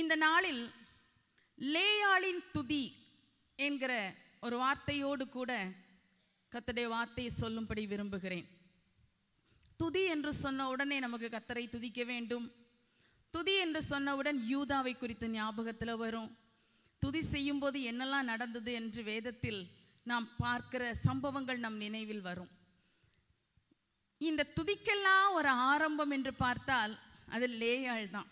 இந்த நாளில் லேயாளின் துதி என்கிற ஒரு வார்த்தையோடு கூட கத்தடைய வார்த்தையை சொல்லும்படி விரும்புகிறேன் துதி என்று சொன்ன உடனே நமக்கு கத்தரை துதிக்க வேண்டும் துதி என்று சொன்னவுடன் யூதாவை குறித்து ஞாபகத்தில் வரும் துதி செய்யும்போது என்னெல்லாம் நடந்தது என்று வேதத்தில் நாம் பார்க்கிற சம்பவங்கள் நம் நினைவில் வரும் இந்த துதிக்கெல்லாம் ஒரு ஆரம்பம் என்று பார்த்தால் அது லேயாள் தான்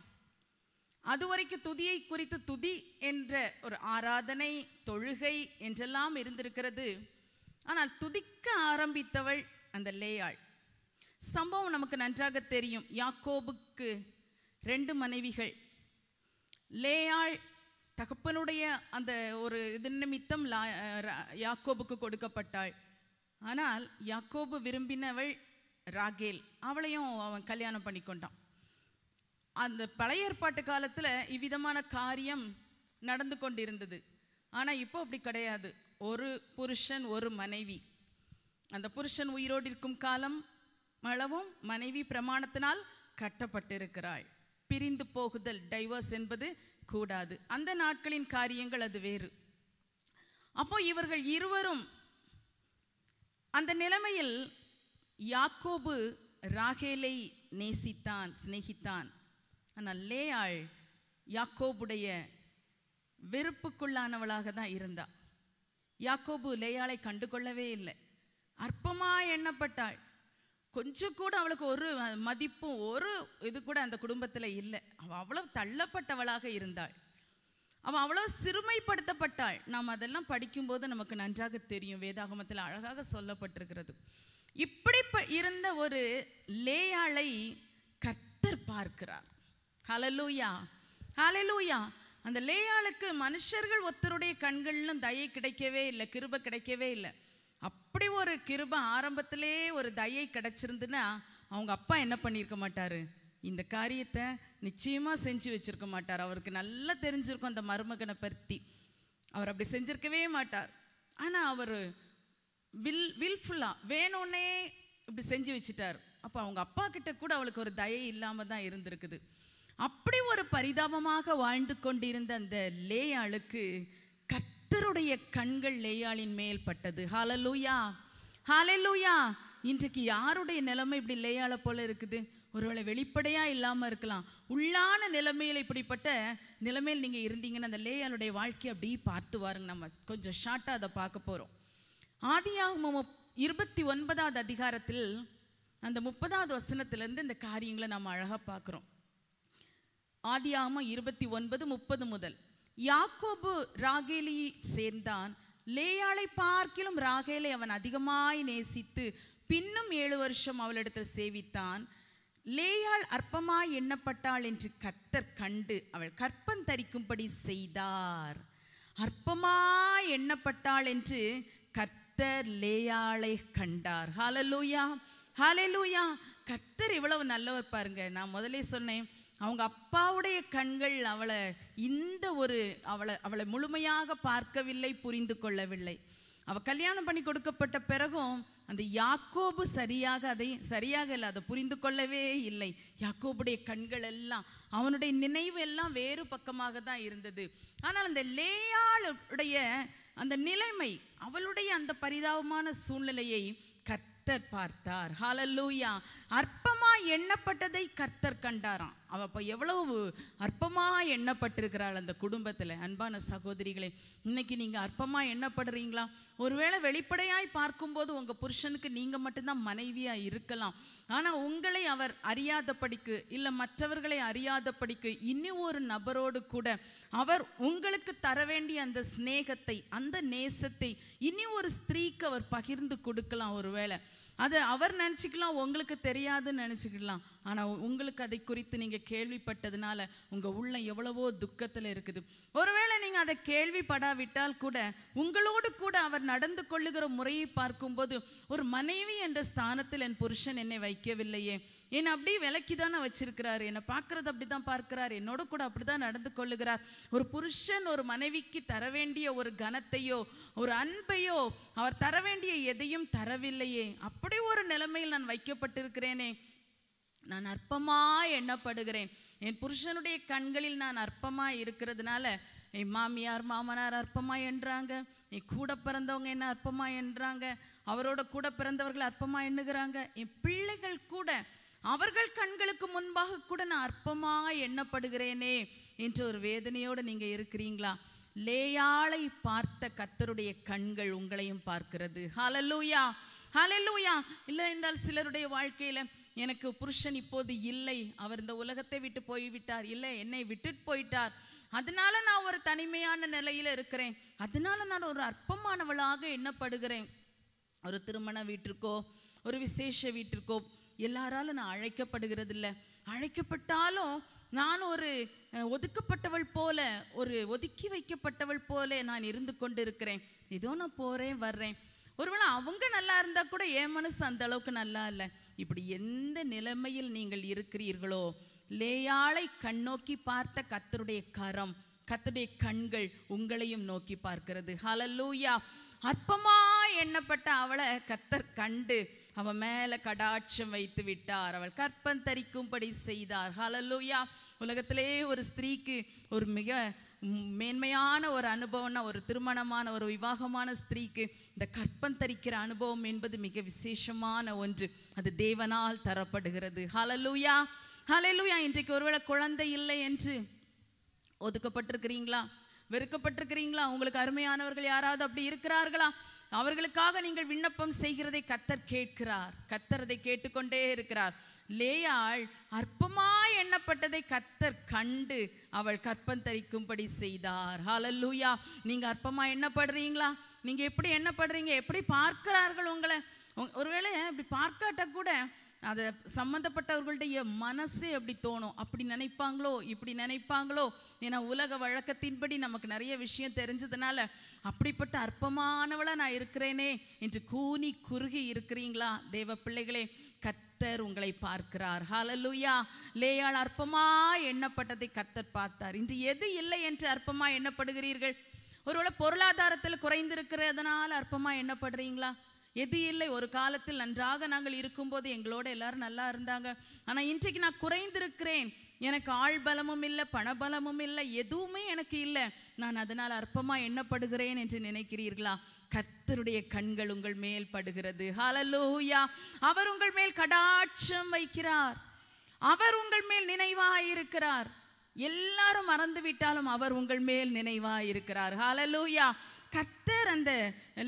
அது வரைக்கும் துதியை குறித்து துதி என்ற ஒரு ஆராதனை தொழுகை என்றெல்லாம் இருந்திருக்கிறது ஆனால் துதிக்க ஆரம்பித்தவள் அந்த லேயாள் சம்பவம் நமக்கு நன்றாக தெரியும் யாக்கோபுக்கு ரெண்டு மனைவிகள் லேயாள் தகப்பனுடைய அந்த ஒரு இது நிமித்தம் லா யாக்கோபுக்கு கொடுக்கப்பட்டாள் ஆனால் யாக்கோபு விரும்பினவள் ராகேல் அவளையும் அவன் கல்யாணம் பண்ணி கொண்டான் அந்த பழைய ஏற்பாட்டு காலத்தில் இவ்விதமான காரியம் நடந்து கொண்டிருந்தது ஆனால் இப்போ அப்படி கிடையாது ஒரு புருஷன் ஒரு மனைவி அந்த புருஷன் உயிரோடு இருக்கும் காலம் அளவும் மனைவி பிரமாணத்தினால் கட்டப்பட்டிருக்கிறாள் பிரிந்து போகுதல் டைவர்ஸ் என்பது கூடாது அந்த நாட்களின் காரியங்கள் அது வேறு அப்போ இவர்கள் இருவரும் அந்த நிலைமையில் யாக்கோபு ராகேலை நேசித்தான் சிநேகித்தான் ஆனால் லேயாள் யாக்கோபுடைய வெறுப்புக்குள்ளானவளாக தான் இருந்தா யாக்கோபு லேயாளை கண்டுகொள்ளவே இல்லை அற்பமாக எண்ணப்பட்டாள் கொஞ்சம் கூட அவளுக்கு ஒரு மதிப்பும் ஒரு இது கூட அந்த குடும்பத்தில் இல்லை அவள் அவ்வளோ தள்ளப்பட்டவளாக இருந்தாள் அவள் அவ்வளோ சிறுமைப்படுத்தப்பட்டாள் நாம் அதெல்லாம் படிக்கும்போது நமக்கு நன்றாக தெரியும் வேதாகமத்தில் அழகாக சொல்லப்பட்டிருக்கிறது இப்படி இருந்த ஒரு லேயாளை கத்தர் பார்க்கிறார் ஹலலூயா ஹலலூயா அந்த லேயாளுக்கு மனுஷர்கள் ஒருத்தருடைய கண்களிலும் தயை கிடைக்கவே இல்லை கிருப கிடைக்கவே இல்லை அப்படி ஒரு கிருப ஆரம்பத்திலே ஒரு தயை கிடைச்சிருந்துன்னா அவங்க அப்பா என்ன பண்ணியிருக்க மாட்டார் இந்த காரியத்தை நிச்சயமாக செஞ்சு வச்சுருக்க மாட்டார் அவருக்கு நல்லா தெரிஞ்சிருக்கும் அந்த மருமகனை பற்றி அவர் அப்படி செஞ்சிருக்கவே மாட்டார் ஆனால் அவர் வில் வில்ஃபுல்லாக வேணும்னே இப்படி செஞ்சு வச்சுட்டார் அப்போ அவங்க அப்பா கிட்ட கூட அவளுக்கு ஒரு தயை இல்லாமல் தான் இருந்திருக்குது அப்படி ஒரு பரிதாபமாக வாழ்ந்து கொண்டிருந்த அந்த லேயாளுக்கு கத்தருடைய கண்கள் லேயாளின் மேல் பட்டது ஹாலலூயா ஹாலலூயா இன்றைக்கு யாருடைய நிலைமை இப்படி லேயால போல இருக்குது ஒருவேளை வெளிப்படையா இல்லாம இருக்கலாம் உள்ளான நிலைமையில இப்படிப்பட்ட நிலைமையில் நீங்க இருந்தீங்கன்னா அந்த லேயாளுடைய வாழ்க்கையை அப்படி பார்த்து வாருங்க நம்ம கொஞ்சம் ஷார்ட்டா அதை பார்க்க போறோம் ஆதியாகம இருபத்தி ஒன்பதாவது அதிகாரத்தில் அந்த முப்பதாவது வசனத்திலேருந்து இந்த காரியங்களை நம்ம அழகாக பார்க்குறோம் ஆதியாகமம் இருபத்தி ஒன்பது முப்பது முதல் யாக்கோபு ராகேலி சேர்ந்தான் லேயாளை பார்க்கிலும் ராகேலை அவன் அதிகமாய் நேசித்து பின்னும் ஏழு வருஷம் அவளிடத்தில் சேவித்தான் லேயாள் அற்பமாய் எண்ணப்பட்டாள் என்று கத்தர் கண்டு அவள் கற்பன் தரிக்கும்படி செய்தார் அற்பமாய் எண்ணப்பட்டாள் என்று கத்தர் லேயாளை கண்டார் ஹாலலூயா ஹாலலூயா கத்தர் இவ்வளவு நல்லவர் பாருங்க நான் முதலே சொன்னேன் அவங்க அப்பாவுடைய கண்கள் அவளை இந்த ஒரு அவளை அவளை முழுமையாக பார்க்கவில்லை புரிந்து கொள்ளவில்லை அவள் கல்யாணம் பண்ணி கொடுக்கப்பட்ட பிறகும் அந்த யாக்கோபு சரியாக அதை சரியாக இல்லை அதை புரிந்து கொள்ளவே இல்லை யாக்கோபுடைய கண்கள் எல்லாம் அவனுடைய நினைவு எல்லாம் வேறு பக்கமாக தான் இருந்தது ஆனால் அந்த லேயாளுடைய அந்த நிலைமை அவளுடைய அந்த பரிதாபமான சூழ்நிலையை கர்த்தர் பார்த்தார் ஹாலல்லூயா அற்பமாக எண்ணப்பட்டதை கர்த்தர் கண்டாராம் அவள் அப்போ எவ்வளவு அற்பமாக எண்ணப்பட்டிருக்கிறாள் அந்த குடும்பத்தில் அன்பான சகோதரிகளே இன்னைக்கு நீங்கள் அற்பமாக எண்ணப்படுறீங்களா ஒருவேளை வெளிப்படையாய் பார்க்கும்போது உங்கள் புருஷனுக்கு நீங்கள் மட்டும்தான் மனைவியாக இருக்கலாம் ஆனால் உங்களை அவர் அறியாதபடிக்கு இல்லை மற்றவர்களை அறியாதபடிக்கு இனி ஒரு நபரோடு கூட அவர் உங்களுக்கு தர வேண்டிய அந்த ஸ்நேகத்தை அந்த நேசத்தை இனி ஒரு ஸ்திரீக்கு அவர் பகிர்ந்து கொடுக்கலாம் ஒருவேளை அது அவர் நினச்சிக்கலாம் உங்களுக்கு தெரியாதுன்னு நினச்சிக்கலாம் ஆனால் உங்களுக்கு அதை குறித்து நீங்கள் கேள்விப்பட்டதுனால உங்கள் உள்ள எவ்வளவோ துக்கத்தில் இருக்குது ஒருவேளை நீங்கள் அதை கேள்விப்படாவிட்டால் கூட உங்களோடு கூட அவர் நடந்து கொள்ளுகிற முறையை பார்க்கும்போது ஒரு மனைவி என்ற ஸ்தானத்தில் என் புருஷன் என்னை வைக்கவில்லையே என்னை அப்படியே விலக்கி தானே வச்சிருக்கிறாரு என்னை பார்க்கறது அப்படி தான் பார்க்கிறார் என்னோட கூட அப்படி தான் நடந்து கொள்ளுகிறார் ஒரு புருஷன் ஒரு மனைவிக்கு தர வேண்டிய ஒரு கனத்தையோ ஒரு அன்பையோ அவர் தர வேண்டிய எதையும் தரவில்லையே அப்படி ஒரு நிலைமையில் நான் வைக்கப்பட்டிருக்கிறேனே நான் அற்பமாக எண்ணப்படுகிறேன் என் புருஷனுடைய கண்களில் நான் அற்பமாக இருக்கிறதுனால என் மாமியார் மாமனார் அற்பமாக என்றாங்க என் கூட பிறந்தவங்க என்ன அற்பமாக என்றாங்க அவரோட கூட பிறந்தவர்கள் அற்பமாக எண்ணுகிறாங்க என் பிள்ளைகள் கூட அவர்கள் கண்களுக்கு முன்பாக கூட நான் அற்பமாக எண்ணப்படுகிறேனே என்ற ஒரு வேதனையோடு நீங்கள் இருக்கிறீங்களா லேயாளை பார்த்த கத்தருடைய கண்கள் உங்களையும் பார்க்கிறது ஹலலூயா ஹலலூயா இல்லை என்றால் சிலருடைய வாழ்க்கையில் எனக்கு புருஷன் இப்போது இல்லை அவர் இந்த உலகத்தை விட்டு போய்விட்டார் இல்லை என்னை விட்டுட்டு போயிட்டார் அதனால நான் ஒரு தனிமையான நிலையில் இருக்கிறேன் அதனால நான் ஒரு அற்பமானவளாக எண்ணப்படுகிறேன் ஒரு திருமண வீட்டிற்கோ ஒரு விசேஷ வீட்டிற்கோ எல்லாராலும் நான் அழைக்கப்படுகிறது இல்லை அழைக்கப்பட்டாலும் நான் ஒரு ஒதுக்கப்பட்டவள் போல ஒரு ஒதுக்கி வைக்கப்பட்டவள் போல நான் இருந்து கொண்டு இருக்கிறேன் ஏதோ நான் போகிறேன் வர்றேன் ஒருவேளை அவங்க நல்லா இருந்தால் கூட என் மனசு அந்த அளவுக்கு நல்லா இல்லை இப்படி எந்த நிலைமையில் நீங்கள் இருக்கிறீர்களோ லேயாளை கண்ணோக்கி பார்த்த கத்தருடைய கரம் கத்தருடைய கண்கள் உங்களையும் நோக்கி பார்க்கிறது ஹலல்லூயா அற்பமா எண்ணப்பட்ட அவளை கத்தர் கண்டு அவன் மேலே கடாட்சம் வைத்து விட்டார் அவள் கற்பன் தரிக்கும்படி செய்தார் ஹலலூயா உலகத்திலே ஒரு ஸ்திரீக்கு ஒரு மிக மேன்மையான ஒரு அனுபவம்னா ஒரு திருமணமான ஒரு விவாகமான ஸ்திரீக்கு இந்த கற்பன் தரிக்கிற அனுபவம் என்பது மிக விசேஷமான ஒன்று அது தேவனால் தரப்படுகிறது ஹலலூயா ஹலலூயா இன்றைக்கு ஒருவேளை குழந்தை இல்லை என்று ஒதுக்கப்பட்டிருக்கிறீங்களா வெறுக்கப்பட்டிருக்கிறீங்களா உங்களுக்கு அருமையானவர்கள் யாராவது அப்படி இருக்கிறார்களா அவர்களுக்காக நீங்கள் விண்ணப்பம் செய்கிறதை கத்தர் கேட்கிறார் கத்தர் அதை கேட்டுக்கொண்டே இருக்கிறார் லேயாள் அற்பமாய் எண்ணப்பட்டதை கத்தர் கண்டு அவள் கற்பம் தரிக்கும்படி செய்தார் ஹாலல்லூயா நீங்கள் அற்பமாக எண்ணப்படுறீங்களா நீங்கள் எப்படி எண்ணப்படுறீங்க எப்படி பார்க்கிறார்கள் உங்களை ஒருவேளை இப்படி பார்க்காட்ட கூட அதை சம்மந்தப்பட்டவர்களுடைய மனசே அப்படி தோணும் அப்படி நினைப்பாங்களோ இப்படி நினைப்பாங்களோ ஏன்னா உலக வழக்கத்தின்படி நமக்கு நிறைய விஷயம் தெரிஞ்சதுனால அப்படிப்பட்ட அற்பமானவளா நான் இருக்கிறேனே என்று கூனி குறுகி இருக்கிறீங்களா தேவ பிள்ளைகளே கத்தர் உங்களை பார்க்கிறார் லூயா லேயால் அற்பமா எண்ணப்பட்டதை கத்தர் பார்த்தார் இன்று எது இல்லை என்று அற்பமா எண்ணப்படுகிறீர்கள் ஒருவேளை பொருளாதாரத்தில் குறைந்திருக்கிறதுனால அற்பமா எண்ணப்படுறீங்களா எது இல்லை ஒரு காலத்தில் நன்றாக நாங்கள் இருக்கும்போது எங்களோட எல்லாரும் நல்லா இருந்தாங்க ஆனால் இன்றைக்கு நான் குறைந்திருக்கிறேன் எனக்கு ஆள் பலமும் இல்லை பணபலமும் இல்லை எதுவுமே எனக்கு இல்லை நான் அதனால் அற்பமாக எண்ணப்படுகிறேன் என்று நினைக்கிறீர்களா கத்தருடைய கண்கள் உங்கள் மேல் படுகிறது ஹலலூயா அவர் உங்கள் மேல் கடாட்சம் வைக்கிறார் அவர் உங்கள் மேல் நினைவாயிருக்கிறார் எல்லாரும் மறந்து விட்டாலும் அவர் உங்கள் மேல் நினைவாயிருக்கிறார் ஹலலூயா கத்தர் அந்த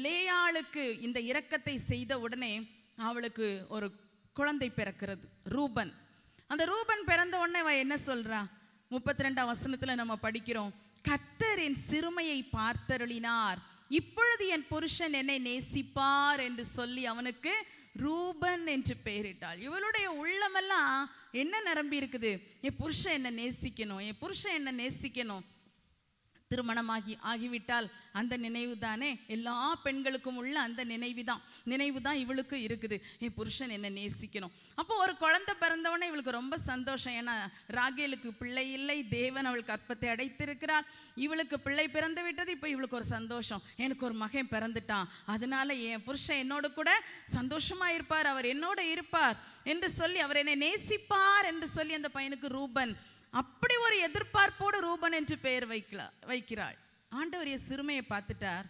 லேயாளுக்கு இந்த இரக்கத்தை செய்த உடனே அவளுக்கு ஒரு குழந்தை பிறக்கிறது ரூபன் அந்த ரூபன் பிறந்த உடனே அவ என்ன சொல்றா முப்பத்தி ரெண்டாம் வசனத்தில் நம்ம படிக்கிறோம் கத்தர் என் சிறுமையை பார்த்தருளினார் இப்பொழுது என் புருஷன் என்னை நேசிப்பார் என்று சொல்லி அவனுக்கு ரூபன் என்று பெயரிட்டாள் இவளுடைய உள்ளமெல்லாம் என்ன நிரம்பி இருக்குது என் புருஷன் என்னை நேசிக்கணும் என் புருஷன் என்னை நேசிக்கணும் திருமணமாகி ஆகிவிட்டால் அந்த நினைவு தானே எல்லா பெண்களுக்கும் உள்ள அந்த நினைவு தான் நினைவு தான் இவளுக்கு இருக்குது என் புருஷன் என்னை நேசிக்கணும் அப்போ ஒரு குழந்தை பிறந்தவொடனே இவளுக்கு ரொம்ப சந்தோஷம் ஏன்னா ராகேலுக்கு பிள்ளை இல்லை தேவன் அவள் கற்பத்தை அடைத்திருக்கிறார் இவளுக்கு பிள்ளை பிறந்து விட்டது இப்போ இவளுக்கு ஒரு சந்தோஷம் எனக்கு ஒரு மகன் பிறந்துட்டான் அதனால என் புருஷன் என்னோட கூட சந்தோஷமாக இருப்பார் அவர் என்னோட இருப்பார் என்று சொல்லி அவர் என்னை நேசிப்பார் என்று சொல்லி அந்த பையனுக்கு ரூபன் அப்படி ஒரு எதிர்பார்ப்போடு ரூபன் என்று பெயர் வைக்கல வைக்கிறாள் ஆண்டவர் என் சிறுமையை பார்த்துட்டார்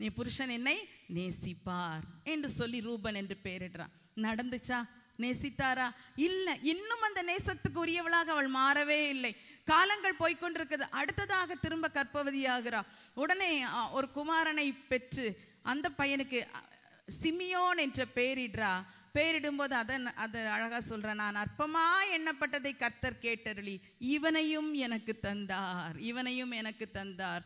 நீ புருஷன் என்னை நேசிப்பார் என்று சொல்லி ரூபன் என்று பெயரிடுறான் நடந்துச்சா நேசித்தாரா இல்லை இன்னும் அந்த நேசத்துக்கு உரியவளாக அவள் மாறவே இல்லை காலங்கள் போய்கொண்டிருக்குது அடுத்ததாக திரும்ப கற்பவதியாகிறா உடனே ஒரு குமாரனை பெற்று அந்த பையனுக்கு சிமியோன் என்ற பெயரிடுறா பேரிடும்போது அதை அதை அழகாக சொல்கிறேன் நான் அற்பமாக எண்ணப்பட்டதை கர்த்தர் கேட்டருளி இவனையும் எனக்கு தந்தார் இவனையும் எனக்கு தந்தார்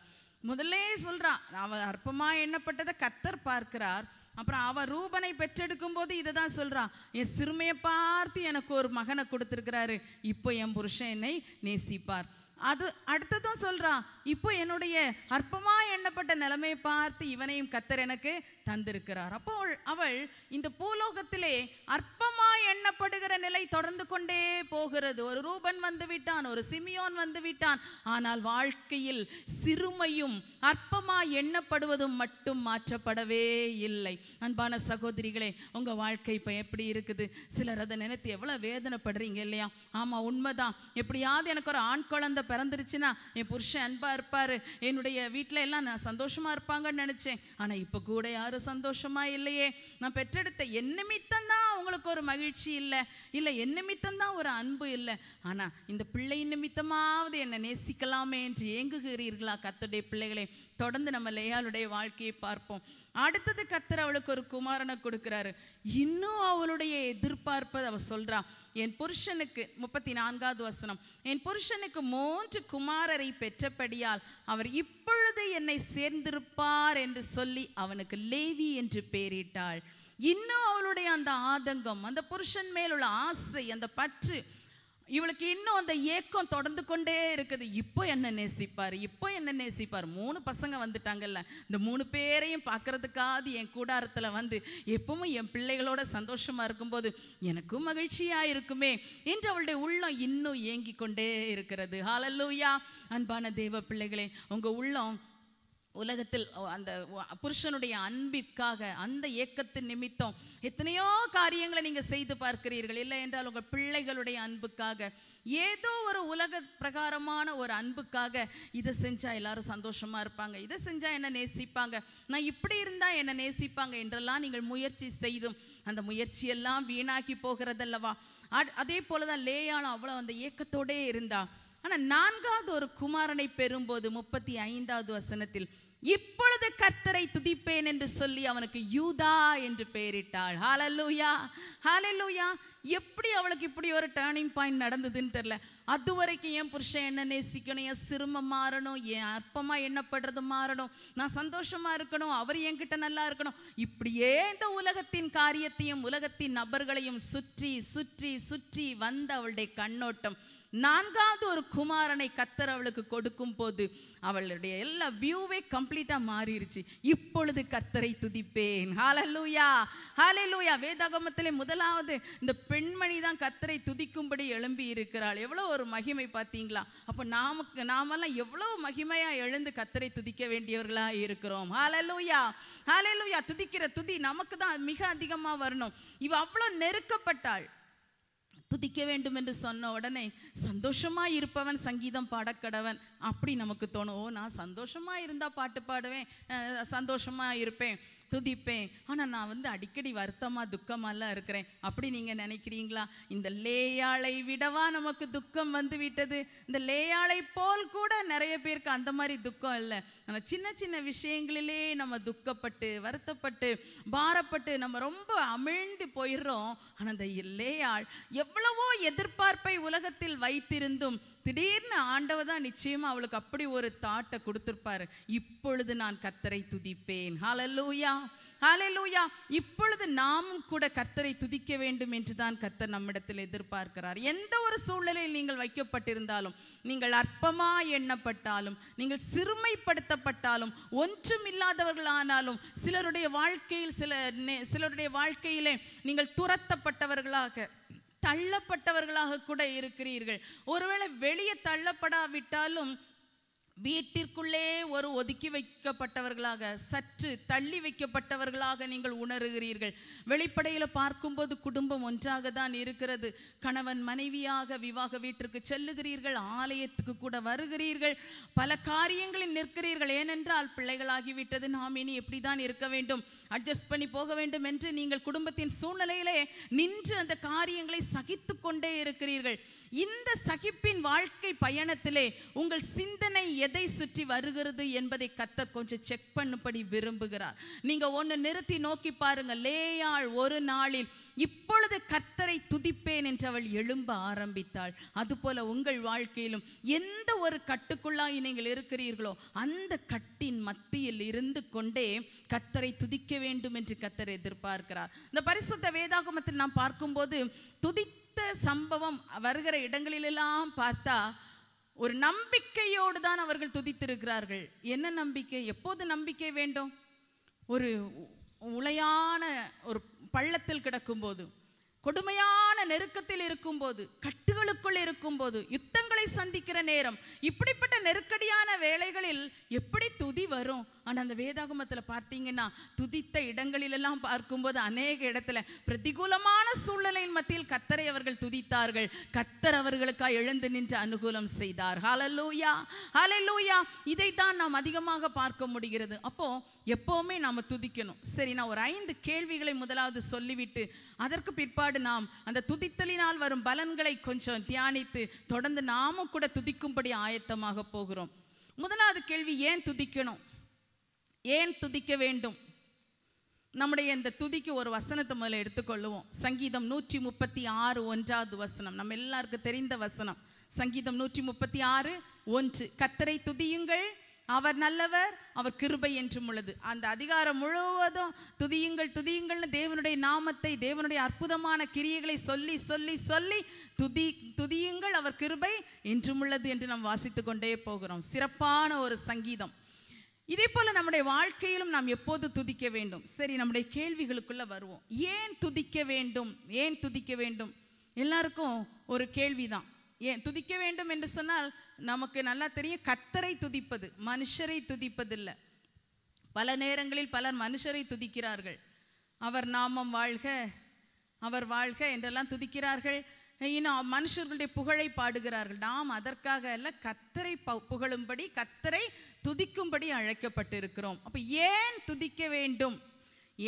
முதலே சொல்கிறான் அவர் அற்பமாக எண்ணப்பட்டதை கர்த்தர் பார்க்கிறார் அப்புறம் அவ ரூபனை பெற்றெடுக்கும் போது இதை தான் சொல்கிறான் என் சிறுமையை பார்த்து எனக்கு ஒரு மகனை கொடுத்துருக்கிறாரு இப்போ என் புருஷன் என்னை நேசிப்பார் அது அடுத்ததும் சொல்கிறான் இப்போ என்னுடைய அற்பமாக எண்ணப்பட்ட நிலைமையை பார்த்து இவனையும் கத்தர் எனக்கு தந்திருக்கிறார் அப்போ அவள் இந்த பூலோகத்திலே அற்பமாய் எண்ணப்படுகிற நிலை தொடர்ந்து கொண்டே போகிறது ஒரு ரூபன் வந்து விட்டான் ஒரு சிமியோன் வந்து விட்டான் ஆனால் வாழ்க்கையில் சிறுமையும் அற்பமாய் எண்ணப்படுவதும் மட்டும் மாற்றப்படவே இல்லை அன்பான சகோதரிகளே உங்க வாழ்க்கை இப்போ எப்படி இருக்குது சிலர் அதை நினைத்து எவ்வளவு வேதனைப்படுறீங்க இல்லையா ஆமா உண்மைதான் எப்படியாவது எனக்கு ஒரு ஆண் குழந்தை பிறந்துருச்சுன்னா என் புருஷன் அன்பாக இருப்பாரு என்னுடைய வீட்டில எல்லாம் நான் சந்தோஷமா இருப்பாங்கன்னு நினச்சேன் ஆனால் இப்போ கூட யார் யாரும் சந்தோஷமா இல்லையே நான் பெற்றெடுத்த என் தான் ஒரு மகிழ்ச்சி இல்லை இல்லை என் தான் ஒரு அன்பு இல்லை ஆனால் இந்த பிள்ளை நிமித்தமாவது என்னை நேசிக்கலாமே என்று ஏங்குகிறீர்களா கத்துடைய பிள்ளைகளை தொடர்ந்து நம்ம லேயாளுடைய வாழ்க்கையை பார்ப்போம் அடுத்தது கத்தர் அவளுக்கு ஒரு குமாரனை கொடுக்குறாரு இன்னும் அவளுடைய எதிர்பார்ப்பதை அவள் சொல்கிறான் என் புருஷனுக்கு முப்பத்தி நான்காவது வசனம் என் புருஷனுக்கு மூன்று குமாரரை பெற்றபடியால் அவர் இப்பொழுது என்னை சேர்ந்திருப்பார் என்று சொல்லி அவனுக்கு லேவி என்று பெயரிட்டாள் இன்னும் அவளுடைய அந்த ஆதங்கம் அந்த புருஷன் மேலுள்ள ஆசை அந்த பற்று இவளுக்கு இன்னும் அந்த ஏக்கம் தொடர்ந்து கொண்டே இருக்குது இப்போ என்ன நேசிப்பார் இப்போ என்ன நேசிப்பார் மூணு பசங்க வந்துட்டாங்கல்ல இந்த மூணு பேரையும் பார்க்கறதுக்காது என் கூடாரத்தில் வந்து எப்பவும் என் பிள்ளைகளோட சந்தோஷமாக இருக்கும்போது எனக்கும் மகிழ்ச்சியாக இருக்குமே என்று அவளுடைய உள்ளம் இன்னும் ஏங்கி கொண்டே இருக்கிறது ஹாலல்லூயா அன்பான தேவ பிள்ளைகளே உங்கள் உள்ளம் உலகத்தில் அந்த புருஷனுடைய அன்பிற்காக அந்த இயக்கத்தின் நிமித்தம் எத்தனையோ காரியங்களை நீங்கள் செய்து பார்க்கிறீர்கள் இல்லை என்றால் உங்கள் பிள்ளைகளுடைய அன்புக்காக ஏதோ ஒரு உலக பிரகாரமான ஒரு அன்புக்காக இதை செஞ்சால் எல்லாரும் சந்தோஷமாக இருப்பாங்க இதை செஞ்சால் என்னை நேசிப்பாங்க நான் இப்படி இருந்தால் என்னை நேசிப்பாங்க என்றெல்லாம் நீங்கள் முயற்சி செய்தும் அந்த முயற்சியெல்லாம் வீணாகி போகிறதல்லவா அதே போல தான் லேயாலும் அவ்வளோ அந்த இயக்கத்தோடே இருந்தா ஆனால் நான்காவது ஒரு குமாரனை பெறும்போது முப்பத்தி ஐந்தாவது வசனத்தில் இப்பொழுது கர்த்தரை துதிப்பேன் என்று சொல்லி அவனுக்கு யூதா என்று பெயரிட்டாள் ஹாலல்லூயா ஹாலல்லூயா எப்படி அவளுக்கு இப்படி ஒரு டேர்னிங் பாயிண்ட் நடந்ததுன்னு தெரில அது வரைக்கும் என் புருஷன் என்ன நேசிக்கணும் என் சிறுமம் மாறணும் என் அற்பமாக எண்ணப்படுறது மாறணும் நான் சந்தோஷமாக இருக்கணும் அவர் என்கிட்ட நல்லா இருக்கணும் இப்படியே இந்த உலகத்தின் காரியத்தையும் உலகத்தின் நபர்களையும் சுற்றி சுற்றி சுற்றி வந்த அவளுடைய கண்ணோட்டம் நான்காவது ஒரு குமாரனை கத்தர் அவளுக்கு கொடுக்கும் போது அவளுடைய எல்லா வியூவே கம்ப்ளீட்டாக மாறிடுச்சு இப்பொழுது கத்தரை துதிப்பேன் ஹாலலூயா ஹாலலூயா வேதாகமத்திலே முதலாவது இந்த பெண்மணி தான் கத்தரை துதிக்கும்படி எழும்பி இருக்கிறாள் எவ்வளோ ஒரு மகிமை பார்த்தீங்களா அப்போ நாமக்கு நாமெல்லாம் எவ்வளோ மகிமையாக எழுந்து கத்தரை துதிக்க வேண்டியவர்களாக இருக்கிறோம் ஹாலலூயா ஹாலலூயா துதிக்கிற துதி நமக்கு தான் மிக அதிகமாக வரணும் இவ அவ்வளோ நெருக்கப்பட்டாள் துதிக்க வேண்டும் என்று சொன்ன உடனே சந்தோஷமாக இருப்பவன் சங்கீதம் பாடக்கடவன் அப்படி நமக்கு தோணும் ஓ நான் சந்தோஷமாக இருந்தால் பாட்டு பாடுவேன் சந்தோஷமாக இருப்பேன் துதிப்பேன் ஆனால் நான் வந்து அடிக்கடி வருத்தமாக துக்கமாலாம் இருக்கிறேன் அப்படி நீங்கள் நினைக்கிறீங்களா இந்த லேயாளை விடவா நமக்கு துக்கம் வந்து விட்டது இந்த லேயாளை போல் கூட நிறைய பேருக்கு அந்த மாதிரி துக்கம் இல்லை ஆனால் சின்ன சின்ன விஷயங்களிலே நம்ம துக்கப்பட்டு வருத்தப்பட்டு பாரப்பட்டு நம்ம ரொம்ப அமிழ்ந்து போயிடுறோம் ஆனால் அந்த இல்லையாள் எவ்வளவோ எதிர்பார்ப்பை உலகத்தில் வைத்திருந்தும் திடீர்னு ஆண்டவர் தான் நிச்சயமாக அவளுக்கு அப்படி ஒரு தாட்டை கொடுத்துருப்பார் இப்பொழுது நான் கத்தரை துதிப்பேன் ஹாலல்லூயா ஹலெலூயா இப்பொழுது நாமும் கூட கர்த்தரை துதிக்க வேண்டும் என்று தான் கர்த்தர் நம்மிடத்தில் எதிர்பார்க்கிறார் எந்த ஒரு சூழ்நிலையில் நீங்கள் வைக்கப்பட்டிருந்தாலும் நீங்கள் அற்பமா எண்ணப்பட்டாலும் நீங்கள் சிறுமைப்படுத்தப்பட்டாலும் ஒன்றும் இல்லாதவர்களானாலும் சிலருடைய வாழ்க்கையில் சில சிலருடைய வாழ்க்கையிலே நீங்கள் துரத்தப்பட்டவர்களாக தள்ளப்பட்டவர்களாக கூட இருக்கிறீர்கள் ஒருவேளை வெளியே தள்ளப்படாவிட்டாலும் வீட்டிற்குள்ளே ஒரு ஒதுக்கி வைக்கப்பட்டவர்களாக சற்று தள்ளி வைக்கப்பட்டவர்களாக நீங்கள் உணர்கிறீர்கள் வெளிப்படையில் பார்க்கும்போது குடும்பம் ஒன்றாக தான் இருக்கிறது கணவன் மனைவியாக விவாக வீட்டிற்கு செல்லுகிறீர்கள் ஆலயத்துக்கு கூட வருகிறீர்கள் பல காரியங்களில் நிற்கிறீர்கள் ஏனென்றால் பிள்ளைகளாகிவிட்டது நாம் இனி எப்படி தான் இருக்க வேண்டும் அட்ஜஸ்ட் பண்ணி போக வேண்டும் என்று நீங்கள் குடும்பத்தின் சூழ்நிலையிலே நின்று அந்த காரியங்களை சகித்து கொண்டே இருக்கிறீர்கள் இந்த சகிப்பின் வாழ்க்கை பயணத்திலே உங்கள் சிந்தனை எதை சுற்றி வருகிறது என்பதை கத்தர் கொஞ்சம் செக் பண்ணும்படி விரும்புகிறார் நீங்க ஒன்று நிறுத்தி நோக்கி பாருங்க லேயாள் ஒரு நாளில் இப்பொழுது கத்தரை துதிப்பேன் என்று அவள் எழும்ப ஆரம்பித்தாள் அதுபோல உங்கள் வாழ்க்கையிலும் எந்த ஒரு கட்டுக்குள்ளாய் நீங்கள் இருக்கிறீர்களோ அந்த கட்டின் மத்தியில் இருந்து கொண்டே கத்தரை துதிக்க வேண்டும் என்று கத்தர் எதிர்பார்க்கிறார் இந்த பரிசுத்த வேதாகமத்தில் நாம் பார்க்கும்போது துதித்த சம்பவம் வருகிற இடங்களிலெல்லாம் பார்த்தா ஒரு நம்பிக்கையோடு தான் அவர்கள் துதித்திருக்கிறார்கள் என்ன நம்பிக்கை எப்போது நம்பிக்கை வேண்டும் ஒரு உளையான ஒரு பள்ளத்தில் கிடக்கும்போது கொடுமையான நெருக்கத்தில் இருக்கும்போது கட்டுகளுக்குள் இருக்கும்போது யுத்தங்களை சந்திக்கிற நேரம் இப்படிப்பட்ட நெருக்கடியான வேலைகளில் எப்படி துதி வரும் ஆனால் அந்த வேதாகமத்தில் பார்த்தீங்கன்னா துதித்த இடங்களிலெல்லாம் பார்க்கும்போது அநேக இடத்துல பிரதிகூலமான சூழ்நிலையின் மத்தியில் கத்தரை அவர்கள் துதித்தார்கள் கத்தர் அவர்களுக்காக எழுந்து நின்று அனுகூலம் செய்தார் ஹலலூயா ஹலலூயா இதை தான் நாம் அதிகமாக பார்க்க முடிகிறது அப்போது எப்போவுமே நாம் துதிக்கணும் சரி நான் ஒரு ஐந்து கேள்விகளை முதலாவது சொல்லிவிட்டு அதற்கு பிற்பாடு நாம் அந்த துதித்தலினால் வரும் பலன்களை கொஞ்சம் தியானித்து தொடர்ந்து நாமும் கூட துதிக்கும்படி ஆயத்தமாக போகிறோம் முதலாவது கேள்வி ஏன் துதிக்கணும் ஏன் துதிக்க வேண்டும் நம்முடைய இந்த துதிக்கு ஒரு வசனத்தை முதல்ல எடுத்துக்கொள்ளுவோம் சங்கீதம் நூற்றி முப்பத்தி ஆறு ஒன்றாவது வசனம் நம்ம எல்லாருக்கும் தெரிந்த வசனம் சங்கீதம் நூற்றி முப்பத்தி ஆறு ஒன்று கத்தரை துதியுங்கள் அவர் நல்லவர் அவர் கிருபை என்றும் உள்ளது அந்த அதிகாரம் முழுவதும் துதியுங்கள் துதியுங்கள்னு தேவனுடைய நாமத்தை தேவனுடைய அற்புதமான கிரியைகளை சொல்லி சொல்லி சொல்லி துதி துதியுங்கள் அவர் கிருபை என்றும் உள்ளது என்று நாம் வாசித்து கொண்டே போகிறோம் சிறப்பான ஒரு சங்கீதம் இதே போல் நம்முடைய வாழ்க்கையிலும் நாம் எப்போது துதிக்க வேண்டும் சரி நம்முடைய கேள்விகளுக்குள்ளே வருவோம் ஏன் துதிக்க வேண்டும் ஏன் துதிக்க வேண்டும் எல்லாருக்கும் ஒரு கேள்வி தான் ஏன் துதிக்க வேண்டும் என்று சொன்னால் நமக்கு நல்லா தெரியும் கத்தரை துதிப்பது மனுஷரை துதிப்பதில்ல பல நேரங்களில் பலர் மனுஷரை துதிக்கிறார்கள் அவர் நாமம் வாழ்க அவர் வாழ்க என்றெல்லாம் துதிக்கிறார்கள் இன்னும் மனுஷர்களுடைய புகழை பாடுகிறார்கள் நாம் அதற்காக அல்ல கத்தரை புகழும்படி கத்தரை துதிக்கும்படி அழைக்கப்பட்டிருக்கிறோம் அப்போ ஏன் துதிக்க வேண்டும்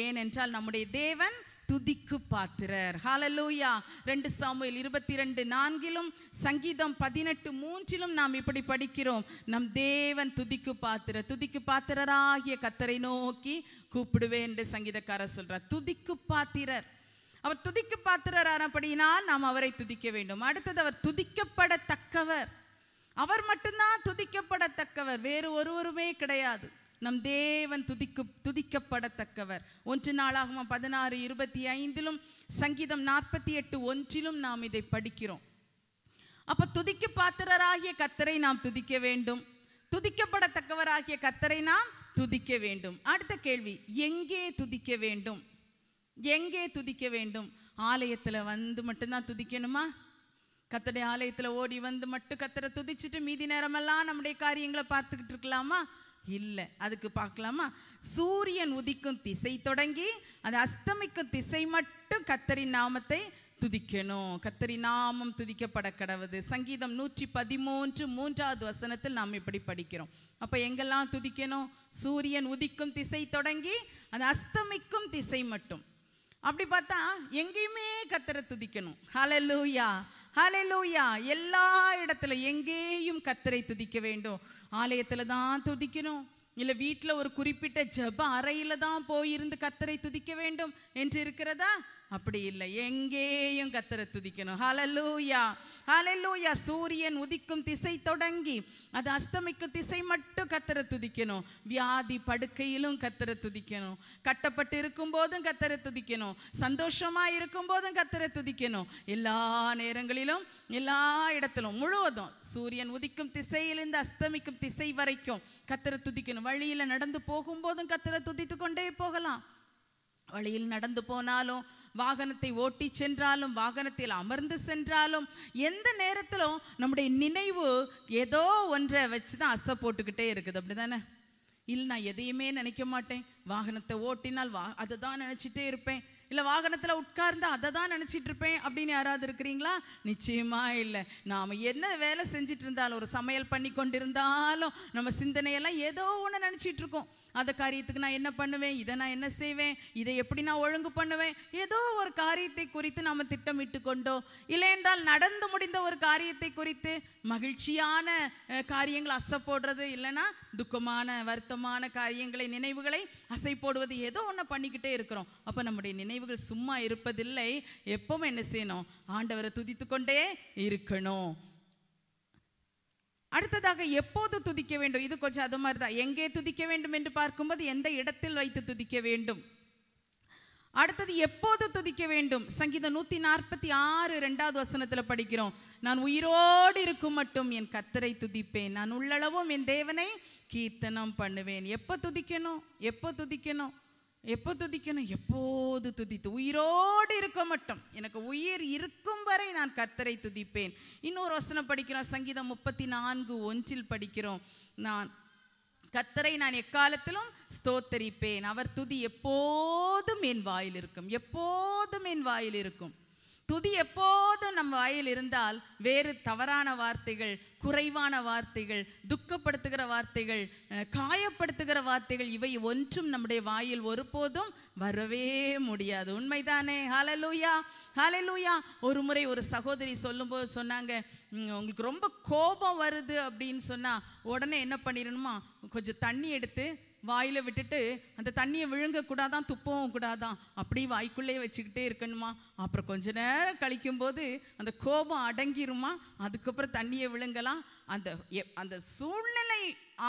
ஏனென்றால் நம்முடைய தேவன் துதிக்கு பாத்திரர் ஹாலலூயா ரெண்டு சாமுவேல் இருபத்தி ரெண்டு நான்கிலும் சங்கீதம் பதினெட்டு மூன்றிலும் நாம் இப்படி படிக்கிறோம் நம் தேவன் துதிக்கு பாத்திர துதிக்கு பாத்திரராகிய கத்தரை நோக்கி கூப்பிடுவேன் என்று சங்கீதக்காரர் சொல்றார் துதிக்கு பாத்திரர் அவர் துதிக்கு பாத்திரரானபடியினால் நாம் அவரை துதிக்க வேண்டும் அடுத்தது அவர் துதிக்கப்படத்தக்கவர் அவர் மட்டும்தான் துதிக்கப்படத்தக்கவர் வேறு ஒருவருமே கிடையாது நம் தேவன் துதிக்கு துதிக்கப்படத்தக்கவர் ஒன்று நாளாகவும் பதினாறு இருபத்தி ஐந்திலும் சங்கீதம் நாற்பத்தி எட்டு ஒன்றிலும் நாம் இதை படிக்கிறோம் அப்போ துதிக்கு பாத்திரராகிய கத்தரை நாம் துதிக்க வேண்டும் துதிக்கப்படத்தக்கவராகிய கத்தரை நாம் துதிக்க வேண்டும் அடுத்த கேள்வி எங்கே துதிக்க வேண்டும் எங்கே துதிக்க வேண்டும் ஆலயத்தில் வந்து மட்டும்தான் துதிக்கணுமா கத்தடை ஆலயத்தில் ஓடி வந்து மட்டும் கத்தரை துதிச்சுட்டு மீதி நேரமெல்லாம் நம்முடைய காரியங்களை பார்த்துக்கிட்டு இருக்கலாமா இல்லை அதுக்கு பார்க்கலாமா சூரியன் உதிக்கும் திசை தொடங்கி அது அஸ்தமிக்கும் திசை மட்டும் கத்தரின் நாமத்தை துதிக்கணும் கத்தரி நாமம் துதிக்கப்பட கடவுது சங்கீதம் நூற்றி பதிமூன்று மூன்றாவது வசனத்தில் நாம் இப்படி படிக்கிறோம் அப்போ எங்கெல்லாம் துதிக்கணும் சூரியன் உதிக்கும் திசை தொடங்கி அது அஸ்தமிக்கும் திசை மட்டும் அப்படி பார்த்தா எங்கேயுமே கத்தரை துதிக்கணும் ஹலலூயா ஹலலூயா எல்லா இடத்துல எங்கேயும் கத்தரை துதிக்க வேண்டும் ஆலயத்தில் தான் துதிக்கணும் இல்லை வீட்டில் ஒரு குறிப்பிட்ட ஜப அறையில் தான் போயிருந்து கத்தரை துதிக்க வேண்டும் என்று இருக்கிறதா அப்படி இல்லை எங்கேயும் கத்தரை துதிக்கணும் ஹலலூயா ஹலலூயா சூரியன் உதிக்கும் திசை தொடங்கி அது அஸ்தமிக்கும் திசை மட்டும் கத்தரை துதிக்கணும் வியாதி படுக்கையிலும் கத்தரை துதிக்கணும் கட்டப்பட்டு இருக்கும் போதும் கத்தரை துதிக்கணும் சந்தோஷமா இருக்கும் போதும் கத்தரை துதிக்கணும் எல்லா நேரங்களிலும் எல்லா இடத்திலும் முழுவதும் சூரியன் உதிக்கும் திசையிலிருந்து அஸ்தமிக்கும் திசை வரைக்கும் கத்தரை துதிக்கணும் வழியில் நடந்து போகும்போதும் கத்தரை துதித்து கொண்டே போகலாம் வழியில் நடந்து போனாலும் வாகனத்தை ஓட்டி சென்றாலும் வாகனத்தில் அமர்ந்து சென்றாலும் எந்த நேரத்திலும் நம்முடைய நினைவு ஏதோ ஒன்றை வச்சு தான் அசை போட்டுக்கிட்டே இருக்குது அப்படி தானே இல்லை நான் எதையுமே நினைக்க மாட்டேன் வாகனத்தை ஓட்டினால் வா அதை தான் நினச்சிட்டே இருப்பேன் இல்லை வாகனத்தில் உட்கார்ந்து அதை தான் நினச்சிட்டு இருப்பேன் அப்படின்னு யாராவது இருக்கிறீங்களா நிச்சயமாக இல்லை நாம் என்ன வேலை செஞ்சிட்டு இருந்தாலும் ஒரு சமையல் பண்ணி கொண்டிருந்தாலும் நம்ம சிந்தனையெல்லாம் ஏதோ ஒன்று நினச்சிட்டு இருக்கோம் அந்த காரியத்துக்கு நான் என்ன பண்ணுவேன் இதை நான் என்ன செய்வேன் இதை எப்படி நான் ஒழுங்கு பண்ணுவேன் ஏதோ ஒரு காரியத்தை குறித்து நாம் திட்டமிட்டு கொண்டோ இல்லை என்றால் நடந்து முடிந்த ஒரு காரியத்தை குறித்து மகிழ்ச்சியான காரியங்களை அசை போடுறது இல்லைன்னா துக்கமான வருத்தமான காரியங்களை நினைவுகளை அசை போடுவது ஏதோ ஒன்று பண்ணிக்கிட்டே இருக்கிறோம் அப்போ நம்முடைய நினைவுகள் சும்மா இருப்பதில்லை எப்பவும் என்ன செய்யணும் ஆண்டவரை துதித்து கொண்டே இருக்கணும் அடுத்ததாக எப்போது துதிக்க வேண்டும் இது கொஞ்சம் அது மாதிரி தான் எங்கே துதிக்க வேண்டும் என்று பார்க்கும்போது எந்த இடத்தில் வைத்து துதிக்க வேண்டும் அடுத்தது எப்போது துதிக்க வேண்டும் சங்கீதம் நூற்றி நாற்பத்தி ஆறு ரெண்டாவது வசனத்தில் படிக்கிறோம் நான் உயிரோடு இருக்கும் மட்டும் என் கத்தரை துதிப்பேன் நான் உள்ளளவும் என் தேவனை கீர்த்தனம் பண்ணுவேன் எப்போ துதிக்கணும் எப்போ துதிக்கணும் எப்போ துதிக்கணும் எப்போது துதித்து உயிரோடு இருக்க மட்டும் எனக்கு உயிர் இருக்கும் வரை நான் கத்தரை துதிப்பேன் இன்னொரு வசனம் படிக்கிறோம் சங்கீதம் முப்பத்தி நான்கு ஒன்றில் படிக்கிறோம் நான் கத்தரை நான் எக்காலத்திலும் ஸ்தோத்தரிப்பேன் அவர் துதி எப்போதும் என் வாயில் இருக்கும் எப்போதும் என் வாயில் இருக்கும் துதி எப்போதும் நம்ம வாயில் இருந்தால் வேறு தவறான வார்த்தைகள் குறைவான வார்த்தைகள் துக்கப்படுத்துகிற வார்த்தைகள் காயப்படுத்துகிற வார்த்தைகள் இவை ஒன்றும் நம்முடைய வாயில் ஒருபோதும் வரவே முடியாது உண்மைதானே ஹலலூயா ஹலலூயா ஒரு முறை ஒரு சகோதரி சொல்லும்போது சொன்னாங்க உங்களுக்கு ரொம்ப கோபம் வருது அப்படின்னு சொன்னால் உடனே என்ன பண்ணிடணுமா கொஞ்சம் தண்ணி எடுத்து வாயில் விட்டுட்டு அந்த தண்ணியை விழுங்கக்கூடாதான் துப்பவும் கூடாதான் அப்படி வாய்க்குள்ளேயே வச்சுக்கிட்டே இருக்கணுமா அப்புறம் கொஞ்ச நேரம் கழிக்கும்போது அந்த கோபம் அடங்கிருமா அதுக்கப்புறம் தண்ணியை விழுங்கலாம் அந்த அந்த சூழ்நிலை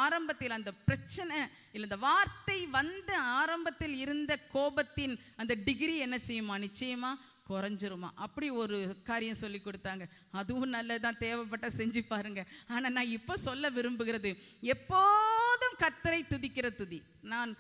ஆரம்பத்தில் அந்த பிரச்சனை இல்லை அந்த வார்த்தை வந்த ஆரம்பத்தில் இருந்த கோபத்தின் அந்த டிகிரி என்ன செய்யுமா நிச்சயமாக குறைஞ்சிருமா அப்படி ஒரு காரியம் சொல்லி கொடுத்தாங்க அதுவும் நல்லதான் தேவைப்பட்ட செஞ்சு பாருங்க ஆனால் நான் இப்போ சொல்ல விரும்புகிறது எப்போதும் கத்தரை துதிக்கிற துதி நான்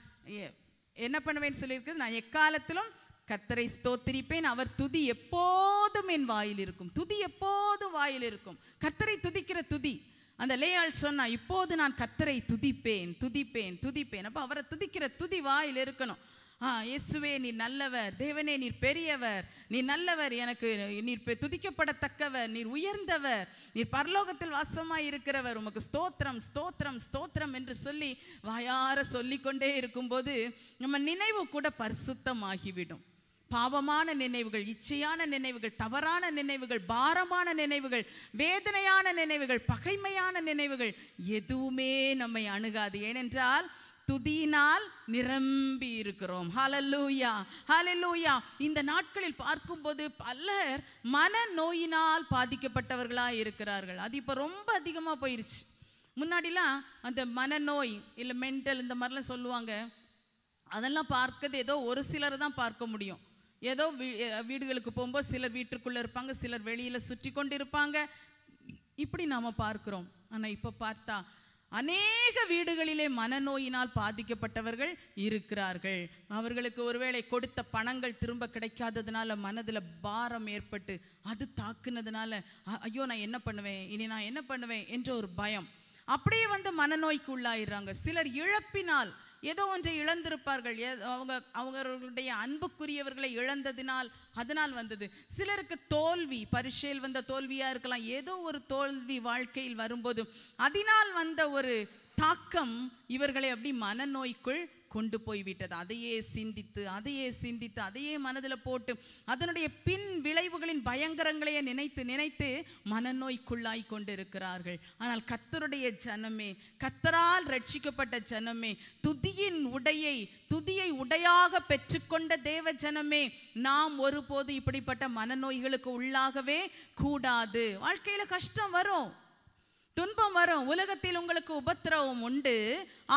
என்ன பண்ணுவேன்னு சொல்லியிருக்கிறது நான் எக்காலத்திலும் கத்தரை ஸ்தோத்திரிப்பேன் அவர் துதி எப்போதும் என் வாயில் இருக்கும் துதி எப்போதும் வாயில் இருக்கும் கத்தரை துதிக்கிற துதி அந்த லேயாள் சொன்னா இப்போது நான் கத்தரை துதிப்பேன் துதிப்பேன் துதிப்பேன் அப்போ அவரை துதிக்கிற துதி வாயில் இருக்கணும் ஆ இயேசுவே நீ நல்லவர் தேவனே நீர் பெரியவர் நீ நல்லவர் எனக்கு நீர் துதிக்கப்படத்தக்கவர் நீர் உயர்ந்தவர் நீர் பரலோகத்தில் வாசமாக இருக்கிறவர் உமக்கு ஸ்தோத்திரம் ஸ்தோத்திரம் ஸ்தோத்திரம் என்று சொல்லி வாயார சொல்லிக்கொண்டே இருக்கும்போது நம்ம நினைவு கூட பரிசுத்தமாகிவிடும் பாவமான நினைவுகள் இச்சையான நினைவுகள் தவறான நினைவுகள் பாரமான நினைவுகள் வேதனையான நினைவுகள் பகைமையான நினைவுகள் எதுவுமே நம்மை அணுகாது ஏனென்றால் துதியினால் நிரம்பி இருக்கிறோம் ஹலலூயா ஹலலூயா இந்த நாட்களில் பார்க்கும்போது பலர் மன நோயினால் பாதிக்கப்பட்டவர்களாக இருக்கிறார்கள் அது இப்போ ரொம்ப அதிகமாக போயிடுச்சு முன்னாடிலாம் அந்த மனநோய் இல்லை மென்டல் இந்த மாதிரிலாம் சொல்லுவாங்க அதெல்லாம் பார்க்கறது ஏதோ ஒரு சிலர் தான் பார்க்க முடியும் ஏதோ வீ வீடுகளுக்கு போகும்போது சிலர் வீட்டுக்குள்ளே இருப்பாங்க சிலர் வெளியில் சுற்றி கொண்டு இருப்பாங்க இப்படி நாம் பார்க்குறோம் ஆனால் இப்போ பார்த்தா அநேக வீடுகளிலே மனநோயினால் பாதிக்கப்பட்டவர்கள் இருக்கிறார்கள் அவர்களுக்கு ஒருவேளை கொடுத்த பணங்கள் திரும்ப கிடைக்காததுனால மனதில் பாரம் ஏற்பட்டு அது தாக்குனதுனால ஐயோ நான் என்ன பண்ணுவேன் இனி நான் என்ன பண்ணுவேன் என்ற ஒரு பயம் அப்படியே வந்து மனநோய்க்கு உள்ளாயிடுறாங்க சிலர் இழப்பினால் ஏதோ ஒன்றை இழந்திருப்பார்கள் அவங்க அவங்களுடைய அன்புக்குரியவர்களை இழந்ததினால் அதனால் வந்தது சிலருக்கு தோல்வி பரிசையில் வந்த தோல்வியாக இருக்கலாம் ஏதோ ஒரு தோல்வி வாழ்க்கையில் வரும்போது அதனால் வந்த ஒரு தாக்கம் இவர்களை அப்படி மனநோய்க்குள் கொண்டு போய்விட்டது அதையே சிந்தித்து அதையே சிந்தித்து அதையே மனதில் போட்டு அதனுடைய பின் விளைவுகளின் பயங்கரங்களையே நினைத்து நினைத்து மனநோய்க்குள்ளாய் கொண்டிருக்கிறார்கள் ஆனால் கத்தருடைய ஜனமே கத்தரால் ரட்சிக்கப்பட்ட ஜனமே துதியின் உடையை துதியை உடையாக பெற்றுக்கொண்ட தேவ ஜனமே நாம் ஒருபோது இப்படிப்பட்ட மனநோய்களுக்கு உள்ளாகவே கூடாது வாழ்க்கையில் கஷ்டம் வரும் துன்பம் வரும் உலகத்தில் உங்களுக்கு உபத்திரவம் உண்டு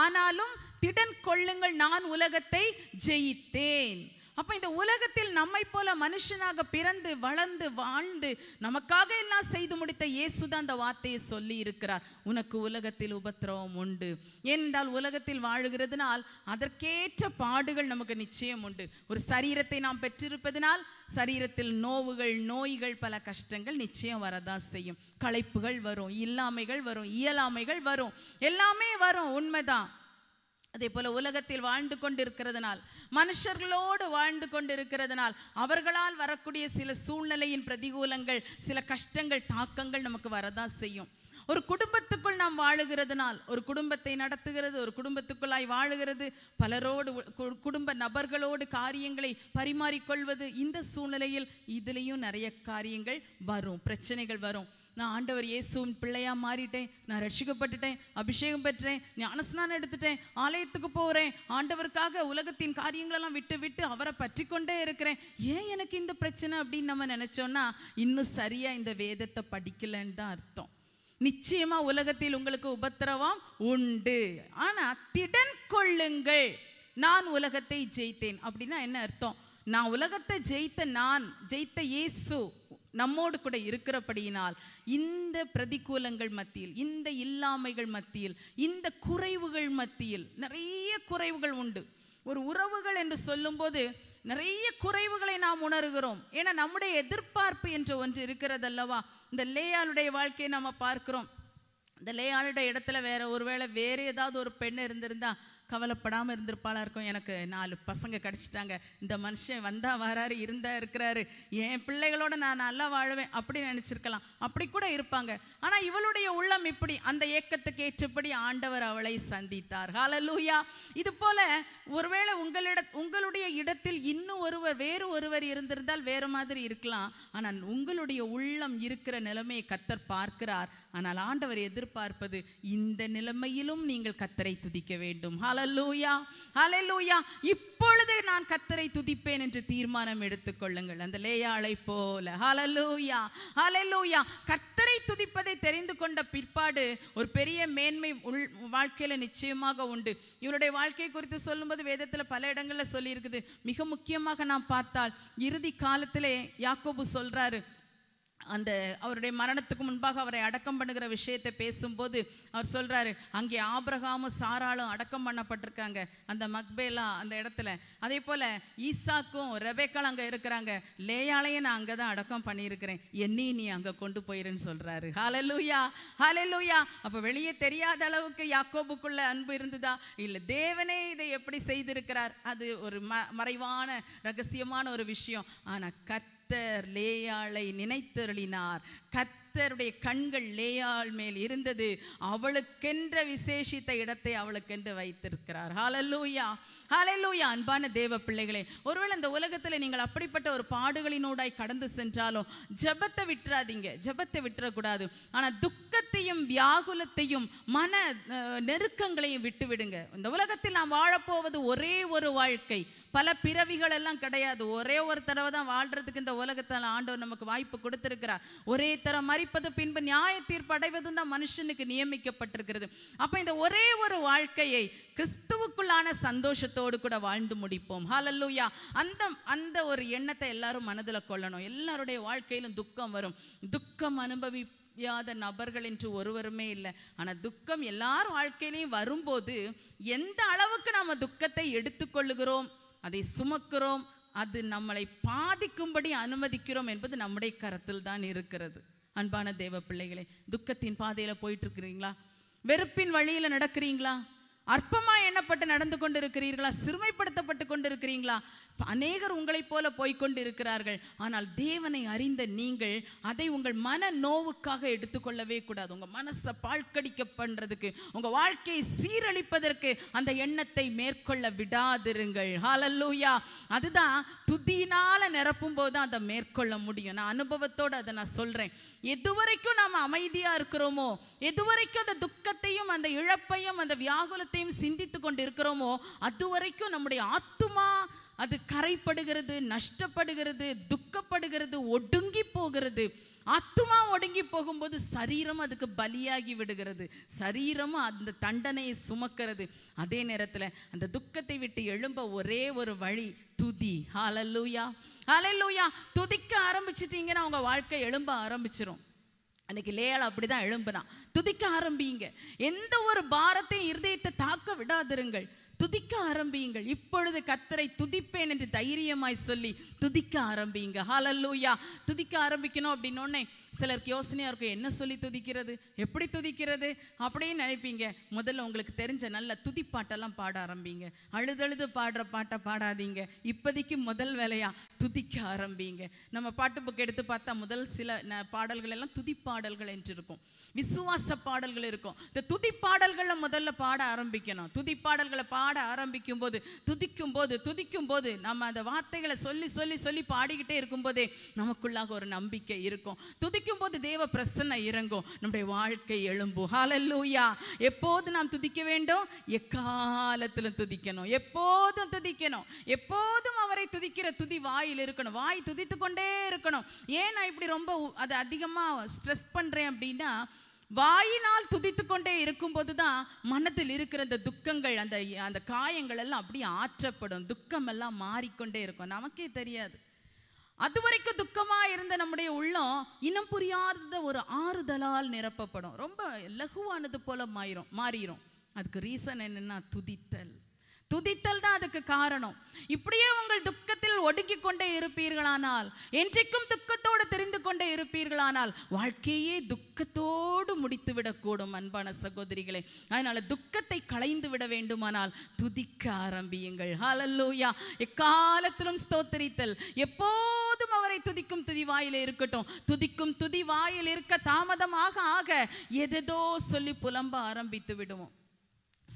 ஆனாலும் திடன் கொள்ளுங்கள் நான் உலகத்தை ஜெயித்தேன் அப்போ இந்த உலகத்தில் நம்மை போல மனுஷனாக பிறந்து வளர்ந்து வாழ்ந்து நமக்காக எல்லாம் செய்து முடித்த இயேசுதான் அந்த வார்த்தையை சொல்லி இருக்கிறார் உனக்கு உலகத்தில் உபத்திரவம் உண்டு ஏனென்றால் உலகத்தில் வாழுகிறதுனால் அதற்கேற்ற பாடுகள் நமக்கு நிச்சயம் உண்டு ஒரு சரீரத்தை நாம் பெற்றிருப்பதனால் சரீரத்தில் நோவுகள் நோய்கள் பல கஷ்டங்கள் நிச்சயம் வரதான் செய்யும் களைப்புகள் வரும் இல்லாமைகள் வரும் இயலாமைகள் வரும் எல்லாமே வரும் உண்மைதான் அதே போல உலகத்தில் வாழ்ந்து கொண்டிருக்கிறதுனால் மனுஷர்களோடு வாழ்ந்து கொண்டிருக்கிறதுனால் அவர்களால் வரக்கூடிய சில சூழ்நிலையின் பிரதிகூலங்கள் சில கஷ்டங்கள் தாக்கங்கள் நமக்கு வரதான் செய்யும் ஒரு குடும்பத்துக்குள் நாம் வாழுகிறதுனால் ஒரு குடும்பத்தை நடத்துகிறது ஒரு குடும்பத்துக்குள்ளாய் வாழுகிறது பலரோடு குடும்ப நபர்களோடு காரியங்களை பரிமாறிக்கொள்வது இந்த சூழ்நிலையில் இதுலேயும் நிறைய காரியங்கள் வரும் பிரச்சனைகள் வரும் நான் ஆண்டவர் இயேசுவின் பிள்ளையா மாறிட்டேன் நான் ரட்சிக்கப்பட்டுட்டேன் அபிஷேகம் பெற்றேன் ஞானஸ்நானம் எடுத்துட்டேன் ஆலயத்துக்கு போகிறேன் ஆண்டவருக்காக உலகத்தின் காரியங்களெல்லாம் விட்டு விட்டு அவரை பற்றி கொண்டே இருக்கிறேன் ஏன் எனக்கு இந்த பிரச்சனை அப்படின்னு நம்ம நினச்சோன்னா இன்னும் சரியாக இந்த வேதத்தை படிக்கலன்னு தான் அர்த்தம் நிச்சயமாக உலகத்தில் உங்களுக்கு உபத்திரவம் உண்டு ஆனால் திடன் கொள்ளுங்கள் நான் உலகத்தை ஜெயித்தேன் அப்படின்னா என்ன அர்த்தம் நான் உலகத்தை ஜெயித்த நான் ஜெயித்த இயேசு நம்மோடு கூட இருக்கிறபடியினால் இந்த பிரதிகூலங்கள் மத்தியில் இந்த இல்லாமைகள் மத்தியில் இந்த குறைவுகள் மத்தியில் நிறைய குறைவுகள் உண்டு ஒரு உறவுகள் என்று சொல்லும்போது நிறைய குறைவுகளை நாம் உணர்கிறோம் ஏன்னா நம்முடைய எதிர்பார்ப்பு என்ற ஒன்று இருக்கிறது அல்லவா இந்த லேயாளுடைய வாழ்க்கையை நம்ம பார்க்கிறோம் இந்த லேயாளுடைய இடத்துல வேற ஒருவேளை வேறு ஏதாவது ஒரு பெண் இருந்திருந்தா கவலைப்படாமல் இருந்திருப்பாளாக இருக்கும் எனக்கு நாலு பசங்க கிடச்சிட்டாங்க இந்த மனுஷன் வந்தால் வராரு இருந்தால் இருக்கிறாரு என் பிள்ளைகளோட நான் நல்லா வாழுவேன் அப்படின்னு நினச்சிருக்கலாம் அப்படி கூட இருப்பாங்க ஆனால் இவளுடைய உள்ளம் இப்படி அந்த ஏக்கத்துக்கு ஏற்றபடி ஆண்டவர் அவளை சந்தித்தார் ஹாலலூயா இது போல ஒருவேளை உங்களிட உங்களுடைய இடத்தில் இன்னும் ஒருவர் வேறு ஒருவர் இருந்திருந்தால் வேறு மாதிரி இருக்கலாம் ஆனால் உங்களுடைய உள்ளம் இருக்கிற நிலைமையை கத்தர் பார்க்கிறார் ஆனால் ஆண்டவர் எதிர்பார்ப்பது இந்த நிலைமையிலும் நீங்கள் கத்தரை துதிக்க வேண்டும் ஹலலூயா ஹலலூயா இப்பொழுது நான் கத்தரை துதிப்பேன் என்று தீர்மானம் எடுத்துக்கொள்ளுங்கள் அந்த லேயாளை போல ஹலலூயா ஹலலூயா கத்தரை துதிப்பதை தெரிந்து கொண்ட பிற்பாடு ஒரு பெரிய மேன்மை உள் வாழ்க்கையில் நிச்சயமாக உண்டு இவருடைய வாழ்க்கையை குறித்து சொல்லும்போது வேதத்தில் பல இடங்களில் சொல்லியிருக்குது மிக முக்கியமாக நான் பார்த்தால் இறுதி காலத்திலே யாக்கோபு சொல்கிறாரு அந்த அவருடைய மரணத்துக்கு முன்பாக அவரை அடக்கம் பண்ணுகிற விஷயத்தை பேசும்போது அவர் சொல்கிறாரு அங்கே ஆபிரகாமும் சாராலும் அடக்கம் பண்ணப்பட்டிருக்காங்க அந்த மக்பேலா அந்த இடத்துல அதே போல் ஈசாக்கும் ரெபேக்கால் அங்கே இருக்கிறாங்க லேயாலையும் நான் அங்கே தான் அடக்கம் பண்ணியிருக்கிறேன் என்னையும் நீ அங்கே கொண்டு போயிருன்னு சொல்கிறாரு ஹலலூயா லூயா அப்போ வெளியே தெரியாத அளவுக்கு யாக்கோபுக்குள்ள அன்பு இருந்ததா இல்லை தேவனே இதை எப்படி செய்திருக்கிறார் அது ஒரு ம மறைவான ரகசியமான ஒரு விஷயம் ஆனால் கத் கத்தர் லேயாளை நினைத்தருளினார் கத்தருடைய கண்கள் லேயாள் மேல் இருந்தது அவளுக்கென்ற விசேஷித்த இடத்தை அவளுக்கென்று வைத்திருக்கிறார் ஹாலல்லூயா ஹாலல்லூயா அன்பான தேவ பிள்ளைகளே ஒருவேளை இந்த உலகத்தில் நீங்கள் அப்படிப்பட்ட ஒரு பாடுகளினோடாய் கடந்து சென்றாலும் ஜபத்தை விட்டுறாதீங்க ஜபத்தை விட்டுறக்கூடாது ஆனால் துக்கத்தையும் வியாகுலத்தையும் மன நெருக்கங்களையும் விட்டுவிடுங்க இந்த உலகத்தில் நாம் வாழப்போவது ஒரே ஒரு வாழ்க்கை பல பிறவிகள் எல்லாம் கிடையாது ஒரே ஒரு தடவை தான் வாழ்றதுக்கு இந்த உலகத்தில் ஆண்டவர் நமக்கு வாய்ப்பு கொடுத்துருக்கிறார் ஒரே தரம் மறிப்பது பின்பு நியாய தீர்ப்பு அடைவதும் தான் மனுஷனுக்கு நியமிக்கப்பட்டிருக்கிறது அப்போ இந்த ஒரே ஒரு வாழ்க்கையை கிறிஸ்துவுக்குள்ளான சந்தோஷத்தோடு கூட வாழ்ந்து முடிப்போம் ஹாலல்லூயா அந்த அந்த ஒரு எண்ணத்தை எல்லாரும் மனதில் கொள்ளணும் எல்லாருடைய வாழ்க்கையிலும் துக்கம் வரும் துக்கம் அனுபவி நபர்கள் என்று ஒருவருமே இல்லை ஆனால் துக்கம் எல்லார் வாழ்க்கையிலையும் வரும்போது எந்த அளவுக்கு நம்ம துக்கத்தை எடுத்துக்கொள்ளுகிறோம் அதை சுமக்கிறோம் அது நம்மளை பாதிக்கும்படி அனுமதிக்கிறோம் என்பது நம்முடைய கரத்தில் தான் இருக்கிறது அன்பான தேவ பிள்ளைகளே துக்கத்தின் பாதையில் போயிட்டு இருக்கிறீங்களா வெறுப்பின் வழியில் நடக்கிறீங்களா அற்பமாக எண்ணப்பட்டு நடந்து கொண்டு இருக்கிறீர்களா சிறுமைப்படுத்தப்பட்டு கொண்டு இருக்கிறீங்களா அநேகர் உங்களைப் போல போய்கொண்டு இருக்கிறார்கள் ஆனால் தேவனை அறிந்த நீங்கள் அதை உங்கள் மன நோவுக்காக எடுத்துக்கொள்ளவே கூடாது உங்கள் மனசை பால்கடிக்க பண்ணுறதுக்கு உங்கள் வாழ்க்கையை சீரழிப்பதற்கு அந்த எண்ணத்தை மேற்கொள்ள விடாதிருங்கள் ஹாலல்லூயா அதுதான் துதியினால் நிரப்பும் போது அதை மேற்கொள்ள முடியும் நான் அனுபவத்தோடு அதை நான் சொல்கிறேன் எதுவரைக்கும் நாம் அமைதியாக இருக்கிறோமோ எதுவரைக்கும் அந்த துக்கத்தையும் அந்த இழப்பையும் அந்த வியாகுலத்தையும் சிந்தித்து கொண்டு இருக்கிறோமோ அதுவரைக்கும் நம்முடைய ஆத்துமா அது கரைப்படுகிறது நஷ்டப்படுகிறது துக்கப்படுகிறது ஒடுங்கி போகிறது ஆத்துமா ஒடுங்கி போகும்போது சரீரம் அதுக்கு பலியாகி விடுகிறது சரீரமும் அந்த தண்டனையை சுமக்கிறது அதே நேரத்தில் அந்த துக்கத்தை விட்டு எழும்ப ஒரே ஒரு வழி துதி ஹாலல்லூயா ஹாலல்லூயா துதிக்க ஆரம்பிச்சிட்டிங்கன்னா அவங்க வாழ்க்கை எழும்ப ஆரம்பிச்சிரும் அன்னைக்கு லேயால் அப்படி தான் எழும்புனா துதிக்க ஆரம்பிங்க எந்த ஒரு பாரத்தையும் இருதயத்தை தாக்க விடாதிருங்கள் துதிக்க ஆரம்பியுங்கள் இப்பொழுது கத்தரை துதிப்பேன் என்று தைரியமாய் சொல்லி துதிக்க ஆரம்பியுங்க ஹாலல்லூயா துதிக்க ஆரம்பிக்கணும் அப்படின்னு சிலருக்கு யோசனையாக இருக்கும் என்ன சொல்லி துதிக்கிறது எப்படி துதிக்கிறது அப்படின்னு நினைப்பீங்க முதல்ல உங்களுக்கு தெரிஞ்ச நல்ல துதிப்பாட்டெல்லாம் பாட ஆரம்பிங்க அழுதழுது பாடுற பாட்டை பாடாதீங்க இப்போதைக்கு முதல் வேலையாக துதிக்க ஆரம்பிங்க நம்ம பாட்டு புக் எடுத்து பார்த்தா முதல் சில பாடல்கள் எல்லாம் துதிப்பாடல்கள் என்று இருக்கும் விசுவாச பாடல்கள் இருக்கும் இந்த துதிப்பாடல்களில் முதல்ல பாட ஆரம்பிக்கணும் துதிப்பாடல்களை பாட ஆரம்பிக்கும் போது துதிக்கும் போது துதிக்கும் போது நம்ம அந்த வார்த்தைகளை சொல்லி சொல்லி சொல்லி பாடிக்கிட்டே இருக்கும்போதே நமக்குள்ளாக ஒரு நம்பிக்கை இருக்கும் துதி துதிக்கும் போது தேவ பிரசன்ன இறங்கும் நம்முடைய வாழ்க்கை எழும்பும் ஹாலல்லூயா எப்போது நாம் துதிக்க வேண்டும் எக்காலத்தில் துதிக்கணும் எப்போதும் துதிக்கணும் எப்போதும் அவரை துதிக்கிற துதி வாயில் இருக்கணும் வாய் துதித்து கொண்டே இருக்கணும் ஏன் நான் இப்படி ரொம்ப அது அதிகமாக ஸ்ட்ரெஸ் பண்ணுறேன் அப்படின்னா வாயினால் துதித்து கொண்டே இருக்கும்போது தான் மனத்தில் இருக்கிற அந்த துக்கங்கள் அந்த அந்த காயங்கள் எல்லாம் அப்படியே ஆற்றப்படும் துக்கம் எல்லாம் மாறிக்கொண்டே இருக்கும் நமக்கே தெரியாது அது வரைக்கும் துக்கமாக இருந்த நம்முடைய உள்ளம் இனம் புரியாத ஒரு ஆறுதலால் நிரப்பப்படும் ரொம்ப லகுவானது போல மாறும் மாறிடும் அதுக்கு ரீசன் என்னென்னா துதித்தல் துதித்தல் தான் அதுக்கு காரணம் இப்படியே உங்கள் துக்கத்தில் ஒடுக்கி கொண்டே இருப்பீர்களானால் என்றைக்கும் துக்கத்தோடு தெரிந்து கொண்டே இருப்பீர்களானால் வாழ்க்கையே துக்கத்தோடு முடித்து விடக்கூடும் அன்பான சகோதரிகளே அதனால துக்கத்தை களைந்து விட வேண்டுமானால் துதிக்க ஆரம்பியுங்கள் ஹாலல்லூயா எக்காலத்திலும் ஸ்தோத்தரித்தல் எப்போ வரை துதிக்கும் துதி வாயில் இருக்கட்டும் துதிக்கும் துதி வாயில் இருக்க தாமதமாக ஆக எதோ சொல்லி புலம்ப ஆரம்பித்து விடுவோம்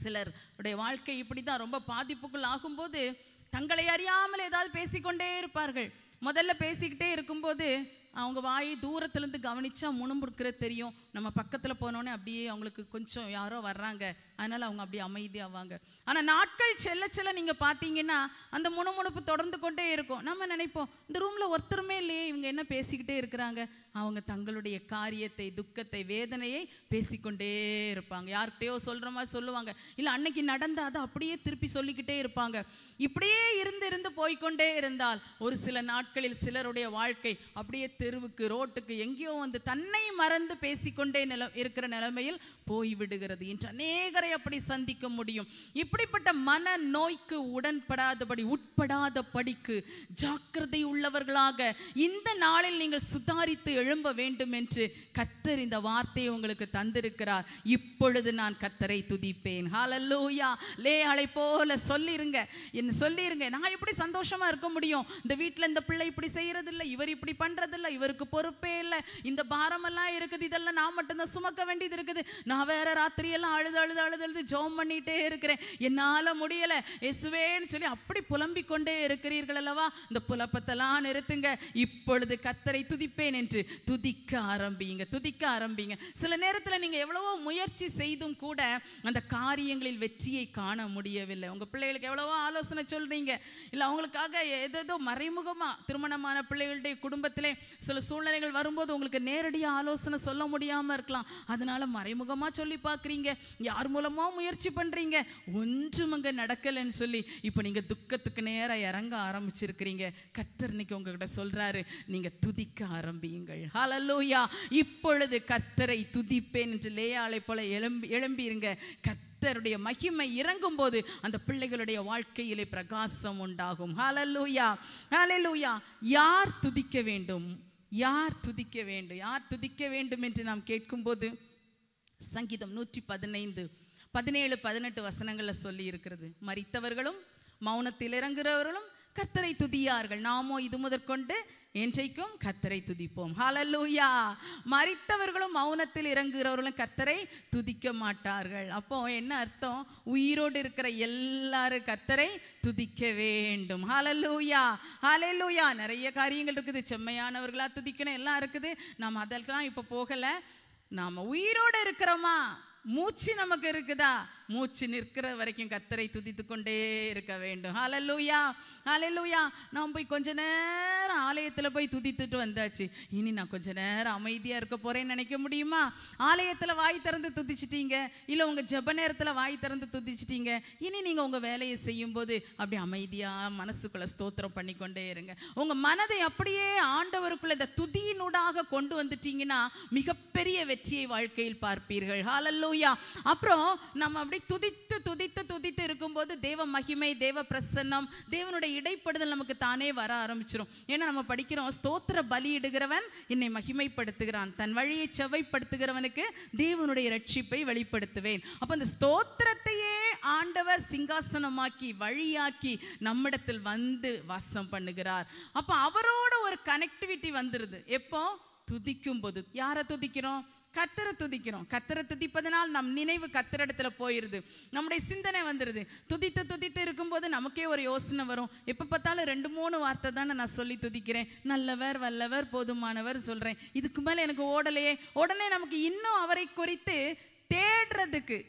சிலருடைய வாழ்க்கை இப்படி தான் ரொம்ப பாதிப்புக்குள் ஆகும்போது தங்களை அறியாமல் ஏதாவது பேசிக்கொண்டே இருப்பார்கள் முதல்ல பேசிக்கிட்டே இருக்கும்போது அவங்க வாய் தூரத்துலேருந்து கவனித்தா முணுமுடுக்கிற தெரியும் நம்ம பக்கத்தில் போனோடனே அப்படியே அவங்களுக்கு கொஞ்சம் யாரோ வர்றாங்க அதனால் அவங்க அப்படியே அமைதியாவாங்க ஆனால் நாட்கள் செல்ல செல்ல நீங்கள் பார்த்தீங்கன்னா அந்த முணுமுணுப்பு தொடர்ந்து கொண்டே இருக்கும் நம்ம நினைப்போம் இந்த ரூமில் ஒருத்தருமே இல்லையே இவங்க என்ன பேசிக்கிட்டே இருக்கிறாங்க அவங்க தங்களுடைய காரியத்தை துக்கத்தை வேதனையை பேசிக்கொண்டே இருப்பாங்க யார்கிட்டயோ சொல்கிற மாதிரி சொல்லுவாங்க இல்லை அன்னைக்கு நடந்த அதை அப்படியே திருப்பி சொல்லிக்கிட்டே இருப்பாங்க இப்படியே இருந்து இருந்து போய்கொண்டே இருந்தால் ஒரு சில நாட்களில் சிலருடைய வாழ்க்கை அப்படியே தெருவுக்கு ரோட்டுக்கு எங்கேயோ வந்து தன்னை மறந்து பேசிக்கொண்டே நில இருக்கிற நிலைமையில் போய்விடுகிறது இன்று அநேகர் ஒருவரை அப்படி சந்திக்க முடியும் இப்படிப்பட்ட மன நோய்க்கு உடன்படாதபடி உட்படாத படிக்கு ஜாக்கிரதை உள்ளவர்களாக இந்த நாளில் நீங்கள் சுதாரித்து எழும்ப வேண்டும் என்று கத்தர் இந்த வார்த்தையை உங்களுக்கு தந்திருக்கிறார் இப்பொழுது நான் கத்தரை துதிப்பேன் ஹாலல்லூயா லே அலை போல சொல்லிருங்க என்ன சொல்லிருங்க நான் எப்படி சந்தோஷமா இருக்க முடியும் இந்த வீட்டில் இந்த பிள்ளை இப்படி செய்யறதில்லை இவர் இப்படி பண்றதில்லை இவருக்கு பொறுப்பே இல்லை இந்த பாரமெல்லாம் இருக்குது இதெல்லாம் நான் மட்டும்தான் சுமக்க வேண்டியது இருக்குது நான் வேற ராத்திரியெல்லாம் அழுது அழுது அழுது எழுது எழுது ஜோம் பண்ணிகிட்டே இருக்கிறேன் என்னால் முடியலை எசுவேன்னு சொல்லி அப்படி புலம்பிக் கொண்டே இருக்கிறீர்கள் அல்லவா இந்த புலப்பத்தெல்லாம் நிறுத்துங்க இப்பொழுது கத்தரை துதிப்பேன் என்று துதிக்க ஆரம்பிங்க துதிக்க ஆரம்பிங்க சில நேரத்தில் நீங்கள் எவ்வளவோ முயற்சி செய்தும் கூட அந்த காரியங்களில் வெற்றியை காண முடியவில்லை உங்கள் பிள்ளைகளுக்கு எவ்வளவோ ஆலோசனை சொல்கிறீங்க இல்லை அவங்களுக்காக ஏதேதோ மறைமுகமாக திருமணமான பிள்ளைகளுடைய குடும்பத்திலே சில சூழ்நிலைகள் வரும்போது உங்களுக்கு நேரடியாக ஆலோசனை சொல்ல முடியாமல் இருக்கலாம் அதனால் மறைமுகமாக சொல்லி பார்க்குறீங்க யார் மூலம் எவ்வளமோ முயற்சி பண்ணுறீங்க ஒன்றும் அங்கே நடக்கலைன்னு சொல்லி இப்போ நீங்கள் துக்கத்துக்கு நேராக இறங்க ஆரம்பிச்சிருக்கிறீங்க கத்தர் இன்னைக்கு உங்ககிட்ட சொல்கிறாரு நீங்கள் துதிக்க ஆரம்பியுங்கள் ஹலலூயா இப்பொழுது கத்தரை துதிப்பேன் என்று லேயாலை போல எழும்பி எழும்பியிருங்க கத்தருடைய மகிமை இறங்கும் போது அந்த பிள்ளைகளுடைய வாழ்க்கையிலே பிரகாசம் உண்டாகும் ஹலலூயா ஹலலூயா யார் துதிக்க வேண்டும் யார் துதிக்க வேண்டும் யார் துதிக்க வேண்டும் என்று நாம் கேட்கும்போது சங்கீதம் நூற்றி பதினைந்து பதினேழு பதினெட்டு வசனங்களில் சொல்லி இருக்கிறது மறித்தவர்களும் மௌனத்தில் இறங்குறவர்களும் கத்தரை துதியார்கள் நாமோ இது முதற்கொண்டு என்றைக்கும் கத்தரை துதிப்போம் ஹலலூயா மறித்தவர்களும் மௌனத்தில் இறங்குகிறவர்களும் கத்தரை துதிக்க மாட்டார்கள் அப்போ என்ன அர்த்தம் உயிரோடு இருக்கிற எல்லாரும் கத்தரை துதிக்க வேண்டும் ஹலலூயா ஹலலூயா நிறைய காரியங்கள் இருக்குது செம்மையானவர்களாக துதிக்கணும் எல்லாம் இருக்குது நாம் அதற்கெல்லாம் இப்போ போகலை நாம் உயிரோடு இருக்கிறோமா மூச்சு நமக்கு இருக்குதா மூச்சு நிற்கிற வரைக்கும் கத்தரை துதித்து கொண்டே இருக்க வேண்டும் ஹலலூயா ஹலலூயா நான் போய் கொஞ்ச நேரம் ஆலயத்தில் போய் துதித்துட்டு வந்தாச்சு இனி நான் கொஞ்ச நேரம் அமைதியாக இருக்க போகிறேன்னு நினைக்க முடியுமா ஆலயத்தில் வாய் திறந்து துதிச்சிட்டீங்க இல்லை உங்கள் ஜப நேரத்தில் வாய் திறந்து துதிச்சிட்டீங்க இனி நீங்கள் உங்கள் வேலையை செய்யும்போது அப்படி அமைதியாக மனசுக்குள்ளே ஸ்தோத்திரம் பண்ணிக்கொண்டே இருங்க உங்கள் மனதை அப்படியே ஆண்டவருக்குள்ள இந்த துதியினூடாக கொண்டு வந்துட்டீங்கன்னா மிகப்பெரிய வெற்றியை வாழ்க்கையில் பார்ப்பீர்கள் ஹாலல்லூயா அப்புறம் நம்ம அப்படி துதித்து துதித்து துதித்து இருக்கும்போது தேவ மகிமை தேவ பிரசன்னம் தேவனுடைய இடைப்படுதல் நமக்கு தானே வர ஆரம்பிச்சிடும் ஏன்னா நம்ம படிக்கிறோம் ஸ்தோத்திர பலியிடுகிறவன் என்னை மகிமைப்படுத்துகிறான் தன் வழியை செவ்வைப்படுத்துகிறவனுக்கு தேவனுடைய ரட்சிப்பை வெளிப்படுத்துவேன் அப்போ அந்த ஸ்தோத்திரத்தையே ஆண்டவர் சிங்காசனமாக்கி வழியாக்கி நம்மிடத்தில் வந்து வாசம் பண்ணுகிறார் அப்போ அவரோட ஒரு கனெக்டிவிட்டி வந்துடுது எப்போ துதிக்கும் போது யாரை துதிக்கிறோம் கத்தரை துதிக்கிறோம் கத்தரை துதிப்பதனால் நம் நினைவு கத்தரிடத்துல போயிடுது நம்முடைய சிந்தனை வந்துடுது துதித்து துதித்து இருக்கும்போது நமக்கே ஒரு யோசனை வரும் எப்போ பார்த்தாலும் ரெண்டு மூணு வார்த்தை தானே நான் சொல்லி துதிக்கிறேன் நல்லவர் வல்லவர் போதுமானவர் சொல்கிறேன் இதுக்கு மேலே எனக்கு ஓடலையே உடனே நமக்கு இன்னும் அவரை குறித்து தேடுறதுக்கு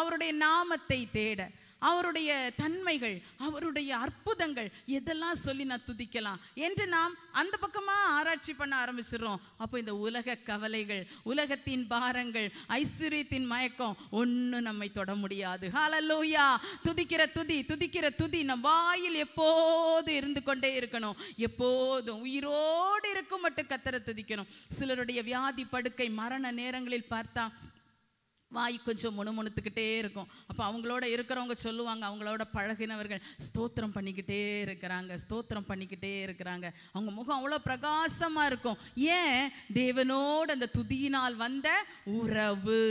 அவருடைய நாமத்தை தேட அவருடைய தன்மைகள் அவருடைய அற்புதங்கள் எதெல்லாம் சொல்லி நான் துதிக்கலாம் என்று நாம் அந்த பக்கமாக ஆராய்ச்சி பண்ண ஆரம்பிச்சிடுறோம் அப்போ இந்த உலக கவலைகள் உலகத்தின் பாரங்கள் ஐஸ்வர்யத்தின் மயக்கம் ஒன்றும் நம்மை தொட முடியாது ஹாலலோயா துதிக்கிற துதி துதிக்கிற துதி நம் வாயில் எப்போது இருந்து கொண்டே இருக்கணும் எப்போதும் உயிரோடு இருக்கும் மட்டும் கத்தரை துதிக்கணும் சிலருடைய வியாதி படுக்கை மரண நேரங்களில் பார்த்தா வாய் கொஞ்சம் முணுமுணுத்துக்கிட்டே இருக்கும் அப்போ அவங்களோட இருக்கிறவங்க சொல்லுவாங்க அவங்களோட பழகினவர்கள் ஸ்தோத்திரம் பண்ணிக்கிட்டே இருக்கிறாங்க ஸ்தோத்திரம் பண்ணிக்கிட்டே இருக்கிறாங்க அவங்க முகம் அவ்வளோ பிரகாசமாக இருக்கும் ஏன் தேவனோடு அந்த துதியினால் வந்த உறவு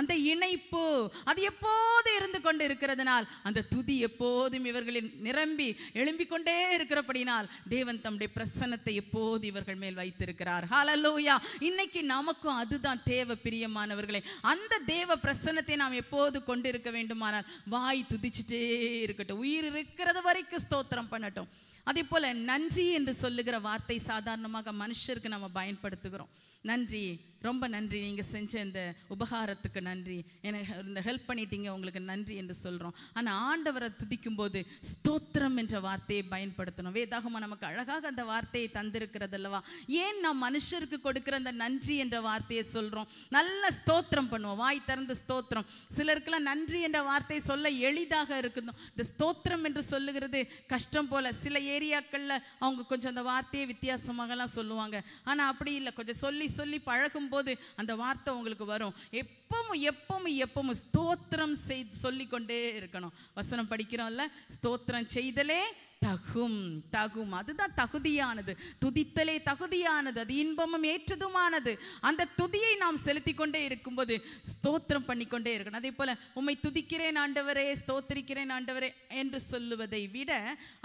அந்த இணைப்பு அது எப்போது இருந்து கொண்டு இருக்கிறதுனால் அந்த துதி எப்போதும் இவர்களின் நிரம்பி எழும்பிக் கொண்டே இருக்கிறபடினால் தேவன் தம்முடைய பிரசன்னத்தை எப்போது இவர்கள் மேல் வைத்திருக்கிறார் ஹாலலூயா இன்னைக்கு நமக்கும் அதுதான் தேவை பிரியமானவர்களே அந்த தேவ தேவ பிரசன்னத்தை நாம் எப்போது கொண்டு இருக்க வேண்டுமானால் வாய் துதிச்சுட்டே இருக்கட்டும் உயிர் இருக்கிறது வரைக்கும் ஸ்தோத்திரம் பண்ணட்டும் அதே போல் நன்றி என்று சொல்லுகிற வார்த்தை சாதாரணமாக மனுஷருக்கு நம்ம பயன்படுத்துகிறோம் நன்றி ரொம்ப நன்றி நீங்கள் செஞ்ச இந்த உபகாரத்துக்கு நன்றி எனக்கு இந்த ஹெல்ப் பண்ணிட்டீங்க உங்களுக்கு நன்றி என்று சொல்கிறோம் ஆனால் ஆண்டவரை துதிக்கும் போது ஸ்தோத்திரம் என்ற வார்த்தையை பயன்படுத்தணும் வேதாகமா நமக்கு அழகாக அந்த வார்த்தையை தந்திருக்கிறது அல்லவா ஏன் நாம் மனுஷருக்கு கொடுக்குற அந்த நன்றி என்ற வார்த்தையை சொல்கிறோம் நல்ல ஸ்தோத்திரம் பண்ணுவோம் வாய் திறந்து ஸ்தோத்திரம் சிலருக்கெல்லாம் நன்றி என்ற வார்த்தையை சொல்ல எளிதாக இருக்கணும் இந்த ஸ்தோத்திரம் என்று சொல்லுகிறது கஷ்டம் போல் சில ஏரியாக்களில் அவங்க கொஞ்சம் அந்த வார்த்தையை வித்தியாசமாகலாம் சொல்லுவாங்க ஆனால் அப்படி இல்லை கொஞ்சம் சொல்லி சொல்லி பழகும் போது அந்த வார்த்தை உங்களுக்கு வரும் எப்பவும் எப்பவும் எப்பவும் ஸ்தோத்திரம் செய் சொல்லிக்கொண்டே இருக்கணும் வசனம் படிக்கிறோம்ல ஸ்தோத்திரம் செய்தலே தகும் தகும் அதுதான் தகுதியானது துதித்தலே தகுதியானது அது இன்பமும் ஏற்றதுமானது அந்த துதியை நாம் செலுத்தி கொண்டே இருக்கும்போது ஸ்தோத்திரம் பண்ணிக்கொண்டே இருக்கணும் அதே போல உம்மை துதிக்கிறேன் ஆண்டவரே ஸ்தோத்திரிக்கிறேன் ஆண்டவரே என்று சொல்லுவதை விட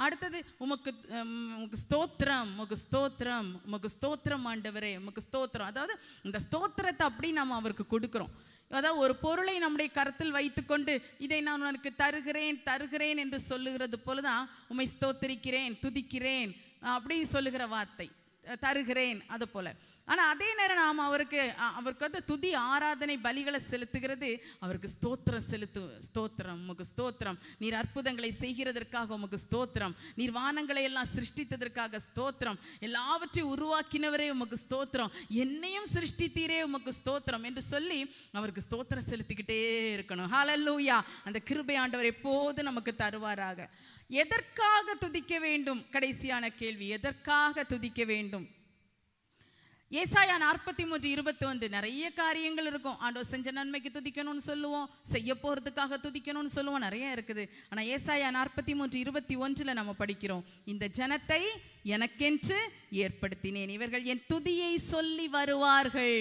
அடுத்தது உமக்கு உமக்கு ஸ்தோத்திரம் உமக்கு ஸ்தோத்திரம் உமக்கு ஸ்தோத்திரம் ஆண்டவரே உமக்கு ஸ்தோத்திரம் அதாவது இந்த ஸ்தோத்திரத்தை அப்படி நாம் அவருக்கு கொடுக்குறோம் அதாவது ஒரு பொருளை நம்முடைய கருத்தில் வைத்துக்கொண்டு இதை நான் உனக்கு தருகிறேன் தருகிறேன் என்று சொல்லுகிறது போல தான் உமை ஸ்தோத்திரிக்கிறேன் துதிக்கிறேன் அப்படி சொல்லுகிற வார்த்தை தருகிறேன் அது போல ஆனால் அதே நேரம் நாம் அவருக்கு அவருக்கு வந்து துதி ஆராதனை பலிகளை செலுத்துகிறது அவருக்கு ஸ்தோத்திரம் செலுத்து ஸ்தோத்திரம் உமக்கு ஸ்தோத்திரம் நீர் அற்புதங்களை செய்கிறதற்காக உமக்கு ஸ்தோத்திரம் நீர் வானங்களை எல்லாம் சிருஷ்டித்ததற்காக ஸ்தோத்திரம் எல்லாவற்றையும் உருவாக்கினவரே உமக்கு ஸ்தோத்திரம் என்னையும் சிருஷ்டித்தீரே உமக்கு ஸ்தோத்திரம் என்று சொல்லி அவருக்கு ஸ்தோத்திரம் செலுத்திக்கிட்டே இருக்கணும் ஹலல்லூயா அந்த கிருபையாண்டவர் எப்போது நமக்கு தருவாராக எதற்காக துதிக்க வேண்டும் கடைசியான கேள்வி எதற்காக துதிக்க வேண்டும் ஏசாயா நாற்பத்தி மூன்று இருபத்தி ஒன்று நிறைய காரியங்கள் இருக்கும் ஆண்டவர் செஞ்ச நன்மைக்கு துதிக்கணும்னு சொல்லுவோம் செய்ய போகிறதுக்காக துதிக்கணும்னு சொல்லுவோம் நிறைய இருக்குது ஆனால் ஏசாயா நாற்பத்தி மூன்று இருபத்தி ஒன்றில் நம்ம படிக்கிறோம் இந்த ஜனத்தை எனக்கென்று ஏற்படுத்தினேன் இவர்கள் என் துதியை சொல்லி வருவார்கள்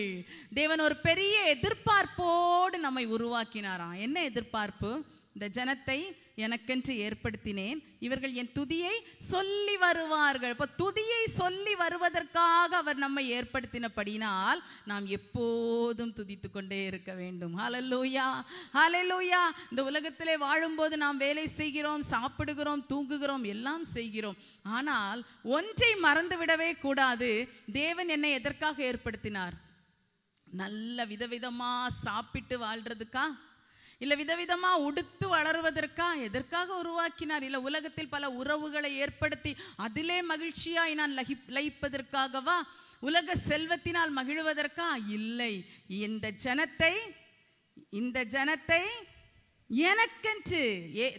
தேவன் ஒரு பெரிய எதிர்பார்ப்போடு நம்மை உருவாக்கினாராம் என்ன எதிர்பார்ப்பு இந்த ஜனத்தை எனக்கென்று ஏற்படுத்தினேன் இவர்கள் என் துதியை சொல்லி வருவார்கள் இப்போ துதியை சொல்லி வருவதற்காக அவர் நம்மை ஏற்படுத்தினபடினால் நாம் எப்போதும் துதித்து கொண்டே இருக்க வேண்டும் ஹலலூயா ஹலலூயா இந்த உலகத்திலே வாழும்போது நாம் வேலை செய்கிறோம் சாப்பிடுகிறோம் தூங்குகிறோம் எல்லாம் செய்கிறோம் ஆனால் ஒன்றை மறந்துவிடவே கூடாது தேவன் என்னை எதற்காக ஏற்படுத்தினார் நல்ல விதவிதமாக சாப்பிட்டு வாழ்கிறதுக்கா இல்லை விதவிதமாக உடுத்து வளருவதற்கா எதற்காக உருவாக்கினார் இல்லை உலகத்தில் பல உறவுகளை ஏற்படுத்தி அதிலே மகிழ்ச்சியாய் நான் லகி லயிப்பதற்காகவா உலக செல்வத்தினால் மகிழ்வதற்கா இல்லை இந்த ஜனத்தை இந்த ஜனத்தை எனக்கென்று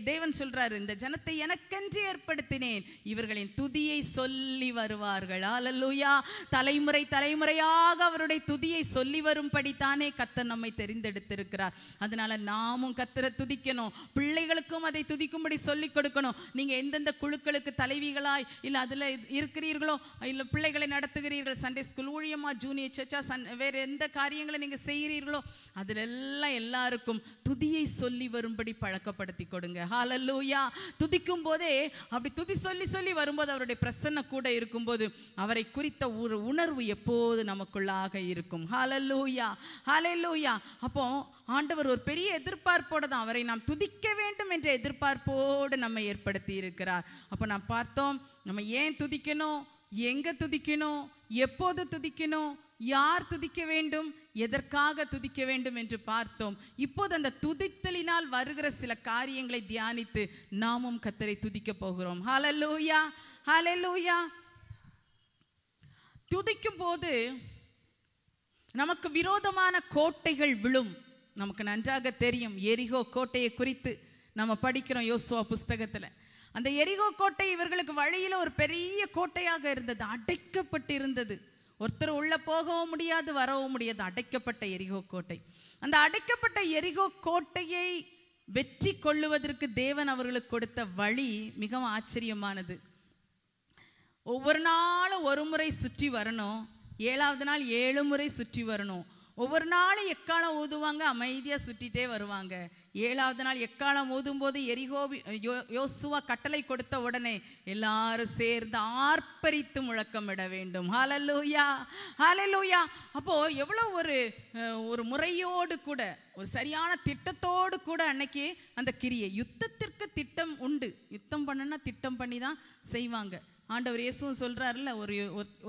தேவன் சொல்றாரு இந்த ஜனத்தை எனக்கென்று ஏற்படுத்தினேன் இவர்களின் துதியை சொல்லி வருவார்கள் அல்லூயா தலைமுறை தலைமுறையாக அவருடைய துதியை சொல்லி வரும்படி தானே நம்மை தெரிந்தெடுத்திருக்கிறார் அதனால நாமும் கத்தரை துதிக்கணும் பிள்ளைகளுக்கும் அதை துதிக்கும்படி சொல்லிக் கொடுக்கணும் நீங்க எந்தெந்த குழுக்களுக்கு தலைவிகளாய் இல்லை அதுல இருக்கிறீர்களோ இல்லை பிள்ளைகளை நடத்துகிறீர்கள் சண்டே ஸ்கூல் ஊழியமா ஜூனியர் சர்ச்சா சன் வேற எந்த காரியங்களை நீங்க செய்கிறீர்களோ அதிலெல்லாம் எல்லாருக்கும் துதியை சொல்லி வரும்படி பழக்கப்படுத்தி கொடுங்க ஹாலல்லூயா துதிக்கும் போதே அப்படி துதி சொல்லி சொல்லி வரும்போது அவருடைய பிரசன்ன கூட இருக்கும்போது அவரை குறித்த ஒரு உணர்வு எப்போது நமக்குள்ளாக இருக்கும் ஹாலல்லூயா ஹாலல்லூயா அப்போ ஆண்டவர் ஒரு பெரிய எதிர்பார்ப்போடு தான் அவரை நாம் துதிக்க வேண்டும் என்ற எதிர்பார்ப்போடு நம்ம ஏற்படுத்தி இருக்கிறார் அப்போ நாம் பார்த்தோம் நம்ம ஏன் துதிக்கணும் எங்கே துதிக்கணும் எப்போது துதிக்கணும் யார் துதிக்க வேண்டும் எதற்காக துதிக்க வேண்டும் என்று பார்த்தோம் இப்போது அந்த துதித்தலினால் வருகிற சில காரியங்களை தியானித்து நாமும் கத்தரை துதிக்க போகிறோம் ஹலலூயா ஹலலூயா துதிக்கும் போது நமக்கு விரோதமான கோட்டைகள் விழும் நமக்கு நன்றாக தெரியும் எரிகோ கோட்டையை குறித்து நம்ம படிக்கிறோம் யோசுவா புஸ்தகத்தில் அந்த எரிகோ கோட்டை இவர்களுக்கு வழியில் ஒரு பெரிய கோட்டையாக இருந்தது அடைக்கப்பட்டிருந்தது இருந்தது ஒருத்தர் உள்ளே போகவும் முடியாது வரவும் முடியாது அடைக்கப்பட்ட எரிகோ கோட்டை அந்த அடைக்கப்பட்ட எரிகோ கோட்டையை வெற்றி கொள்ளுவதற்கு தேவன் அவர்களுக்கு கொடுத்த வழி மிகவும் ஆச்சரியமானது ஒவ்வொரு நாளும் ஒரு முறை சுற்றி வரணும் ஏழாவது நாள் ஏழு முறை சுற்றி வரணும் ஒவ்வொரு நாளும் எக்காலம் ஓதுவாங்க அமைதியாக சுற்றிட்டே வருவாங்க ஏழாவது நாள் எக்காலம் ஓதும்போது எரிகோ யோசுவா கட்டளை கொடுத்த உடனே எல்லாரும் சேர்ந்து ஆர்ப்பரித்து முழக்கமிட வேண்டும் ஹலலூயா ஹலலூயா அப்போது எவ்வளோ ஒரு ஒரு முறையோடு கூட ஒரு சரியான திட்டத்தோடு கூட அன்னைக்கு அந்த கிரியை யுத்தத்திற்கு திட்டம் உண்டு யுத்தம் பண்ணுன்னா திட்டம் பண்ணி தான் செய்வாங்க ஆண்டவர் இயேசுவும் சொல்கிறாருல்ல ஒரு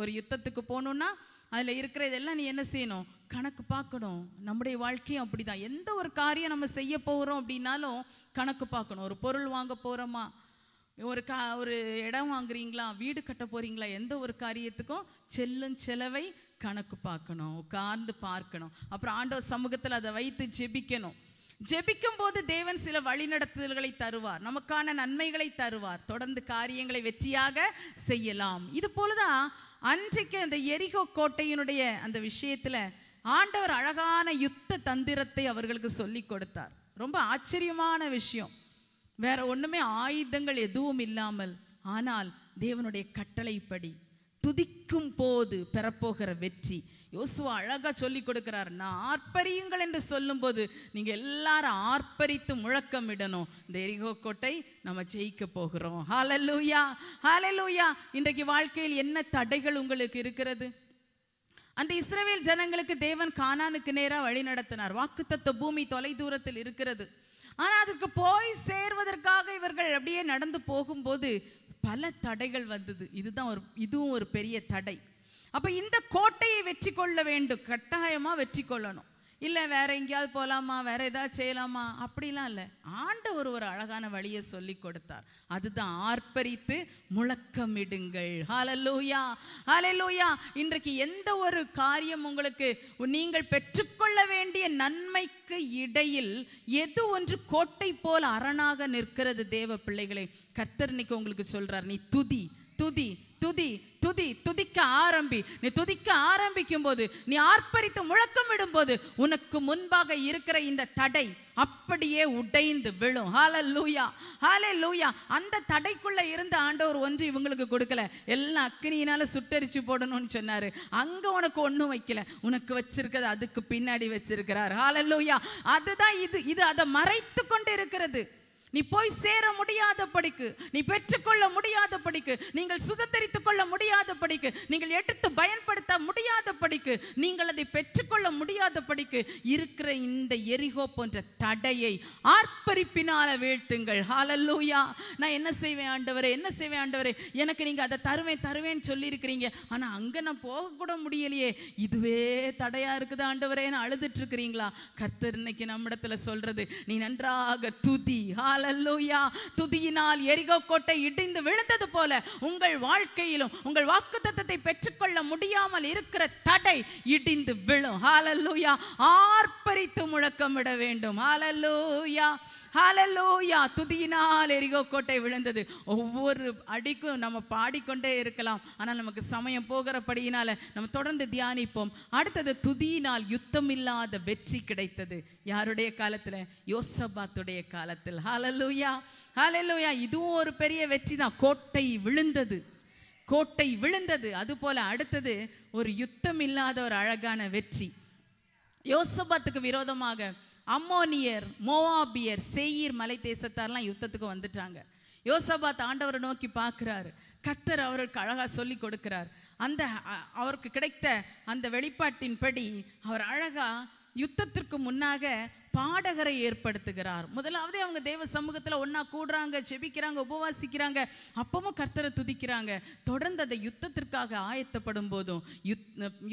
ஒரு யுத்தத்துக்கு போகணுன்னா அதில் இருக்கிற இதெல்லாம் நீ என்ன செய்யணும் கணக்கு பார்க்கணும் நம்முடைய வாழ்க்கையும் அப்படி தான் எந்த ஒரு காரியம் நம்ம செய்ய போகிறோம் அப்படின்னாலும் கணக்கு பார்க்கணும் ஒரு பொருள் வாங்க போகிறோமா ஒரு கா ஒரு இடம் வாங்குறீங்களா வீடு கட்ட போகிறீங்களா எந்த ஒரு காரியத்துக்கும் செல்லும் செலவை கணக்கு பார்க்கணும் உட்கார்ந்து பார்க்கணும் அப்புறம் ஆண்டவர் சமூகத்தில் அதை வைத்து ஜெபிக்கணும் ஜெபிக்கும் போது தேவன் சில வழிநடத்துதல்களை தருவார் நமக்கான நன்மைகளை தருவார் தொடர்ந்து காரியங்களை வெற்றியாக செய்யலாம் இது போலதான் அன்றைக்கு அந்த எரிகோ கோட்டையினுடைய அந்த விஷயத்தில் ஆண்டவர் அழகான யுத்த தந்திரத்தை அவர்களுக்கு சொல்லி கொடுத்தார் ரொம்ப ஆச்சரியமான விஷயம் வேற ஒன்றுமே ஆயுதங்கள் எதுவும் இல்லாமல் ஆனால் தேவனுடைய கட்டளைப்படி துதிக்கும் போது பெறப்போகிற வெற்றி யோசுவா அழகாக சொல்லி கொடுக்குறாரு நான் ஆர்ப்பரியுங்கள் என்று சொல்லும்போது நீங்கள் எல்லாரும் ஆர்ப்பரித்து முழக்கமிடணும் இந்த எரிகோ கோட்டை நம்ம ஜெயிக்க போகிறோம் ஹாலலூயா ஹாலலூயா இன்றைக்கு வாழ்க்கையில் என்ன தடைகள் உங்களுக்கு இருக்கிறது அந்த இஸ்ரேவேல் ஜனங்களுக்கு தேவன் கானானுக்கு நேராக வழி நடத்தினார் வாக்குத்தத்த பூமி தொலை தூரத்தில் இருக்கிறது ஆனால் அதுக்கு போய் சேர்வதற்காக இவர்கள் அப்படியே நடந்து போகும்போது பல தடைகள் வந்தது இதுதான் ஒரு இதுவும் ஒரு பெரிய தடை அப்போ இந்த கோட்டையை வெற்றி கொள்ள வேண்டும் கட்டாயமாக வெற்றி கொள்ளணும் இல்லை வேற எங்கேயாவது போகலாமா வேற ஏதாவது செய்யலாமா அப்படிலாம் இல்லை ஆண்ட ஒரு ஒரு அழகான வழியை சொல்லி கொடுத்தார் அதுதான் ஆர்ப்பரித்து முழக்கமிடுங்கள் ஹாலலூயா ஹாலலூயா இன்றைக்கு எந்த ஒரு காரியம் உங்களுக்கு நீங்கள் பெற்றுக்கொள்ள வேண்டிய நன்மைக்கு இடையில் எது ஒன்று கோட்டை போல் அரணாக நிற்கிறது தேவ பிள்ளைகளை கத்தர் இன்னைக்கு உங்களுக்கு சொல்றார் நீ துதி துதி துதி துதி துதிக்க ஆரம்பி நீ துதிக்க ஆரம்பிக்கும் போது நீ ஆர்ப்பரித்து முழக்கம் போது உனக்கு முன்பாக இருக்கிற இந்த தடை அப்படியே உடைந்து விழும் ஹால லூயா ஹாலே லூயா அந்த தடைக்குள்ள இருந்த ஆண்டவர் ஒன்று இவங்களுக்கு கொடுக்கல எல்லாம் அக்னியினால சுட்டரிச்சு போடணும்னு சொன்னாரு அங்க உனக்கு ஒன்றும் வைக்கல உனக்கு வச்சிருக்கிறது அதுக்கு பின்னாடி வச்சிருக்கிறார் ஹால லூயா அதுதான் இது இது அதை மறைத்து கொண்டு இருக்கிறது நீ போய் சேர முடியாத படிக்கு நீ பெற்றுக்கொள்ள முடியாத படிக்கு நீங்கள் சுதந்திரித்துக் கொள்ள முடியாத படிக்கு நீங்கள் எடுத்து பயன்படுத்த முடியாத படிக்கு நீங்கள் அதை பெற்றுக்கொள்ள முடியாத படிக்கு இருக்கிற இந்த எரிகோ போன்ற தடையை ஆர்ப்பரிப்பினால வீழ்த்துங்கள் ஹாலல்லூயா நான் என்ன செய்வேன் ஆண்டவரே என்ன செய்வேன் ஆண்டவரே எனக்கு நீங்கள் அதை தருவேன் தருவேன்னு சொல்லியிருக்கிறீங்க ஆனால் அங்கே நான் போகக்கூட முடியலையே இதுவே தடையாக இருக்குது ஆண்டவரேன்னு அழுதுட்டு இருக்கிறீங்களா கர்த்தர் இன்னைக்கு நம்மிடத்தில் சொல்கிறது நீ நன்றாக துதி ஹால ஹலல்லூயா துதியினால் எரிகோ கோட்டை இடிந்து விழுந்தது போல உங்கள் வாழ்க்கையிலும் உங்கள் வாக்குத்தத்தத்தை பெற்றுக்கொள்ள முடியாமல் இருக்கிற தடை இடிந்து விழும் ஹாலல்லூயா ஆர்ப்பரித்து முழக்கமிட வேண்டும் ஹாலல்லூயா ஹலலோயா துதியினால் எரிகோ கோட்டை விழுந்தது ஒவ்வொரு அடிக்கும் நம்ம பாடிக்கொண்டே இருக்கலாம் ஆனால் நமக்கு சமயம் போகிறபடியினால நம்ம தொடர்ந்து தியானிப்போம் அடுத்தது துதியினால் யுத்தம் இல்லாத வெற்றி கிடைத்தது யாருடைய காலத்தில் யோசபாத்துடைய காலத்தில் ஹலலூயா ஹலலூயா இதுவும் ஒரு பெரிய வெற்றி தான் கோட்டை விழுந்தது கோட்டை விழுந்தது அதுபோல் அடுத்தது ஒரு யுத்தம் இல்லாத ஒரு அழகான வெற்றி யோசபாத்துக்கு விரோதமாக அம்மோனியர் மோவாபியர் செய்யிர் மலை தேசத்தார்லாம் யுத்தத்துக்கு வந்துட்டாங்க யோசபாத் ஆண்டவரை நோக்கி பார்க்குறாரு கத்தர் அவருக்கு அழகாக சொல்லி கொடுக்கிறார் அந்த அவருக்கு கிடைத்த அந்த வெளிப்பாட்டின்படி அவர் அழகாக யுத்தத்திற்கு முன்னாக பாடகரை ஏற்படுத்துகிறார் முதலாவது அவங்க தேவ சமூகத்தில் ஒன்றா கூடுறாங்க செபிக்கிறாங்க உபவாசிக்கிறாங்க அப்பவும் கர்த்தரை துதிக்கிறாங்க தொடர்ந்து அந்த யுத்தத்திற்காக ஆயத்தப்படும் போதும்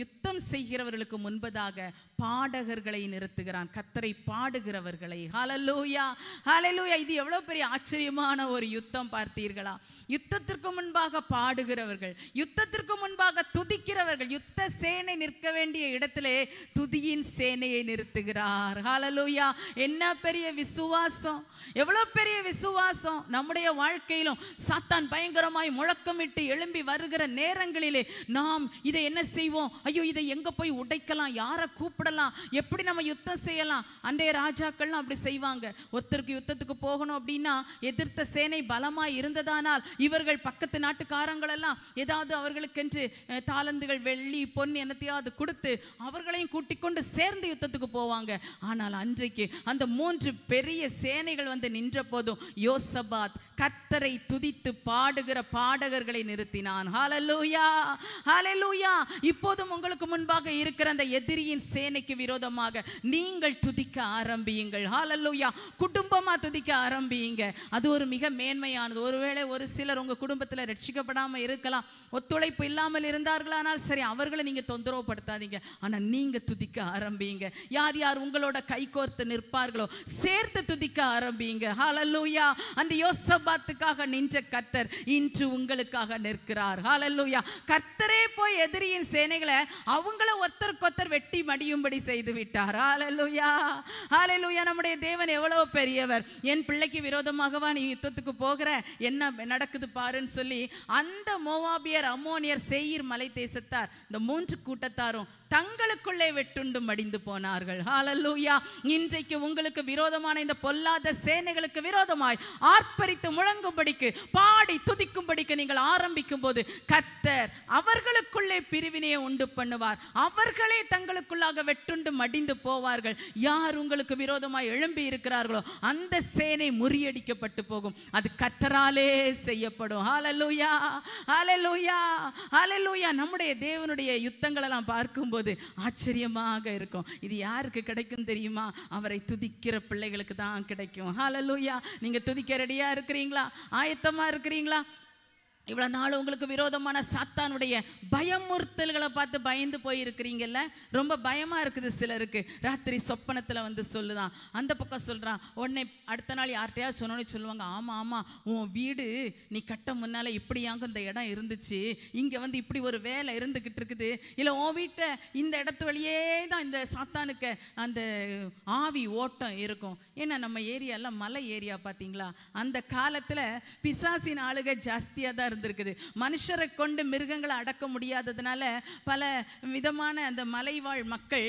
யுத்தம் செய்கிறவர்களுக்கு முன்பதாக பாடகர்களை நிறுத்துகிறான் கத்தரை பாடுகிறவர்களை ஹலலூயா ஹலலூயா இது எவ்வளோ பெரிய ஆச்சரியமான ஒரு யுத்தம் பார்த்தீர்களா யுத்தத்திற்கு முன்பாக பாடுகிறவர்கள் யுத்தத்திற்கு முன்பாக துதிக்கிறவர்கள் யுத்த சேனை நிற்க வேண்டிய இடத்திலே துதியின் சேனையை நிறுத்துகிறார் ஹலலூயா ஹலலூயா என்ன பெரிய விசுவாசம் எவ்வளோ பெரிய விசுவாசம் நம்முடைய வாழ்க்கையிலும் சாத்தான் பயங்கரமாய் முழக்கமிட்டு எழும்பி வருகிற நேரங்களிலே நாம் இதை என்ன செய்வோம் ஐயோ இதை எங்கே போய் உடைக்கலாம் யாரை கூப்பிடலாம் எப்படி நம்ம யுத்தம் செய்யலாம் அன்றைய ராஜாக்கள்லாம் அப்படி செய்வாங்க ஒருத்தருக்கு யுத்தத்துக்கு போகணும் அப்படின்னா எதிர்த்த சேனை பலமாய் இருந்ததானால் இவர்கள் பக்கத்து நாட்டுக்காரங்களெல்லாம் ஏதாவது அவர்களுக்கென்று தாளந்துகள் வெள்ளி பொன் என்னத்தையாவது கொடுத்து அவர்களையும் கூட்டிக் கொண்டு சேர்ந்து யுத்தத்துக்கு போவாங்க ஆனால் அன்று இன்றைக்கு அந்த மூன்று பெரிய சேனைகள் வந்து நின்ற போதும் யோசபாத் கத்தரை துதித்து பாடுகிற பாடகர்களை நிறுத்தினான் ஹாலலூயா ஹாலலூயா இப்போதும் உங்களுக்கு முன்பாக இருக்கிற அந்த எதிரியின் சேனைக்கு விரோதமாக நீங்கள் துதிக்க ஆரம்பியுங்கள் ஹாலலூயா குடும்பமாக துதிக்க ஆரம்பியுங்க அது ஒரு மிக மேன்மையானது ஒருவேளை ஒரு சிலர் உங்கள் குடும்பத்தில் ரட்சிக்கப்படாமல் இருக்கலாம் ஒத்துழைப்பு இல்லாமல் இருந்தார்களானால் சரி அவர்களை நீங்கள் தொந்தரவுப்படுத்தாதீங்க ஆனால் நீங்கள் துதிக்க ஆரம்பியுங்க யார் யார் உங்களோட கைகோர்த்து நிற்பார்களோ சேர்த்து துதிக்க ஆரம்பியுங்க ஹாலலூயா அந்த யோசப் சாபாத்துக்காக நின்ற கத்தர் இன்று உங்களுக்காக நிற்கிறார் ஹாலல்லூயா கத்தரே போய் எதிரியின் சேனைகளை அவங்கள ஒருத்தருக்கொத்தர் வெட்டி மடியும்படி செய்து விட்டார் ஹாலல்லூயா ஹாலல்லூயா நம்முடைய தேவன் எவ்வளவு பெரியவர் என் பிள்ளைக்கு விரோதமாகவா நீ யுத்தத்துக்கு போகிற என்ன நடக்குது பாருன்னு சொல்லி அந்த மோவாபியர் அமோனியர் செய்யிர் மலை தேசத்தார் இந்த மூன்று கூட்டத்தாரும் தங்களுக்குள்ளே வெட்டுண்டு மடிந்து போனார்கள் ஹாலல்லூயா இன்றைக்கு உங்களுக்கு விரோதமான இந்த பொல்லாத சேனைகளுக்கு விரோதமாய் ஆர்ப்பரித்து முழங்கும்படிக்கு பாடி துதிக்கும்படிக்கு நீங்கள் ஆரம்பிக்கும் போது கத்தர் அவர்களுக்குள்ளே பிரிவினையை உண்டு பண்ணுவார் அவர்களே தங்களுக்குள்ளாக வெட்டுண்டு மடிந்து போவார்கள் யார் உங்களுக்கு விரோதமாய் எழும்பி இருக்கிறார்களோ அந்த சேனை முறியடிக்கப்பட்டு போகும் அது கத்தராலே செய்யப்படும் ஹாலல்லூயா ஹாலல்லூயா ஹாலல்லூயா நம்முடைய தேவனுடைய யுத்தங்களெல்லாம் பார்க்கும்போது போது ஆச்சரியமாக இருக்கும் இது யாருக்கு கிடைக்கும் தெரியுமா அவரை துதிக்கிற பிள்ளைகளுக்கு தான் கிடைக்கும் ஹாலலூயா நீங்கள் துதிக்க ரெடியாக இருக்கிறீங்களா ஆயத்தமாக இருக்கிறீங்களா இவ்வளோ நாள் உங்களுக்கு விரோதமான சாத்தானுடைய பயமுறுத்தல்களை பார்த்து பயந்து போயிருக்கிறீங்கல்ல ரொம்ப பயமாக இருக்குது சிலருக்கு ராத்திரி சொப்பனத்தில் வந்து சொல்லுதான் அந்த பக்கம் சொல்கிறான் உடனே அடுத்த நாள் யார்கிட்டயா சொன்னோன்னு சொல்லுவாங்க ஆமாம் ஆமாம் உன் வீடு நீ கட்ட முன்னால் இப்படியாங்க இந்த இடம் இருந்துச்சு இங்கே வந்து இப்படி ஒரு வேலை இருந்துக்கிட்டு இருக்குது இல்லை உன் வீட்டை இந்த இடத்து வழியே தான் இந்த சாத்தானுக்கு அந்த ஆவி ஓட்டம் இருக்கும் ஏன்னா நம்ம ஏரியால மலை ஏரியா பார்த்தீங்களா அந்த காலத்தில் பிசாசின் ஆளுகை ஜாஸ்தியாக தான் இருந்திருக்குது மனுஷரை கொண்டு மிருகங்களை அடக்க முடியாததுனால பல விதமான அந்த மலைவாழ் மக்கள்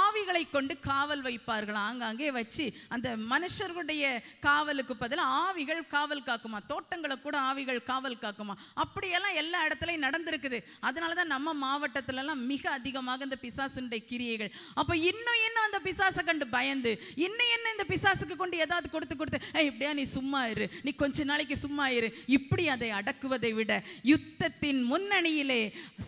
ஆவிகளை கொண்டு காவல் வைப்பார்கள் ஆங்காங்கே வச்சு அந்த மனுஷர்களுடைய காவலுக்கு பதிலாக ஆவிகள் காவல் காக்குமா தோட்டங்களை கூட ஆவிகள் காவல் காக்குமா அப்படியெல்லாம் எல்லா இடத்துலையும் நடந்திருக்குது அதனால தான் நம்ம மாவட்டத்திலலாம் மிக அதிகமாக இந்த பிசாசுடைய கிரியைகள் அப்போ இன்னும் இன்னும் அந்த பிசாசை கண்டு பயந்து இன்னும் என்ன இந்த பிசாசுக்கு கொண்டு ஏதாவது கொடுத்து கொடுத்து இப்படியா நீ சும்மா இரு நீ கொஞ்ச நாளைக்கு சும்மா இரு இப்படி அதை அடக்குவதை யுத்தத்தை விட யுத்தத்தின் முன்னணியிலே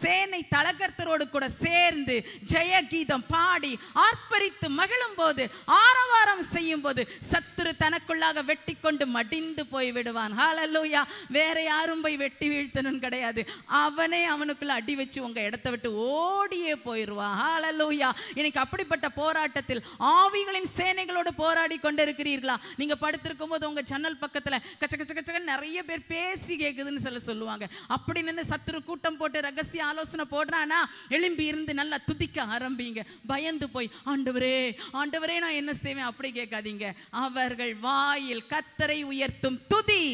சேனை தலகர்த்தரோடு கூட சேர்ந்து ஜெய கீதம் பாடி ஆர்ப்பரித்து மகிழும் போது ஆரவாரம் செய்யும் போது சத்துரு தனக்குள்ளாக வெட்டி கொண்டு மடிந்து போய் விடுவான் ஹாலல்லூயா வேற யாரும் போய் வெட்டி வீழ்த்தணும் கிடையாது அவனே அவனுக்குள்ள அடி வச்சு உங்க இடத்தை விட்டு ஓடியே போயிடுவான் ஹாலல்லூயா இன்னைக்கு அப்படிப்பட்ட போராட்டத்தில் ஆவிகளின் சேனைகளோடு போராடி கொண்டிருக்கிறீர்களா நீங்க படுத்திருக்கும் போது உங்க ஜன்னல் பக்கத்துல கச்ச கச்ச கச்ச நிறைய பேர் பேசி கேட்குதுன்னு சொல்ல சொல்லுவாங்க அப்படி நின்று சத்துரு கூட்டம் போட்டு ரகசிய ஆலோசனை போடுறானா எழும்பி இருந்து நல்லா துதிக்க ஆரம்பிங்க பயந்து போய் ஆண்டவரே ஆண்டவரே நான் என்ன செய்வேன் அப்படி கேட்காதீங்க அவர்கள் வாயில் கத்தரை உயர்த்தும் துதி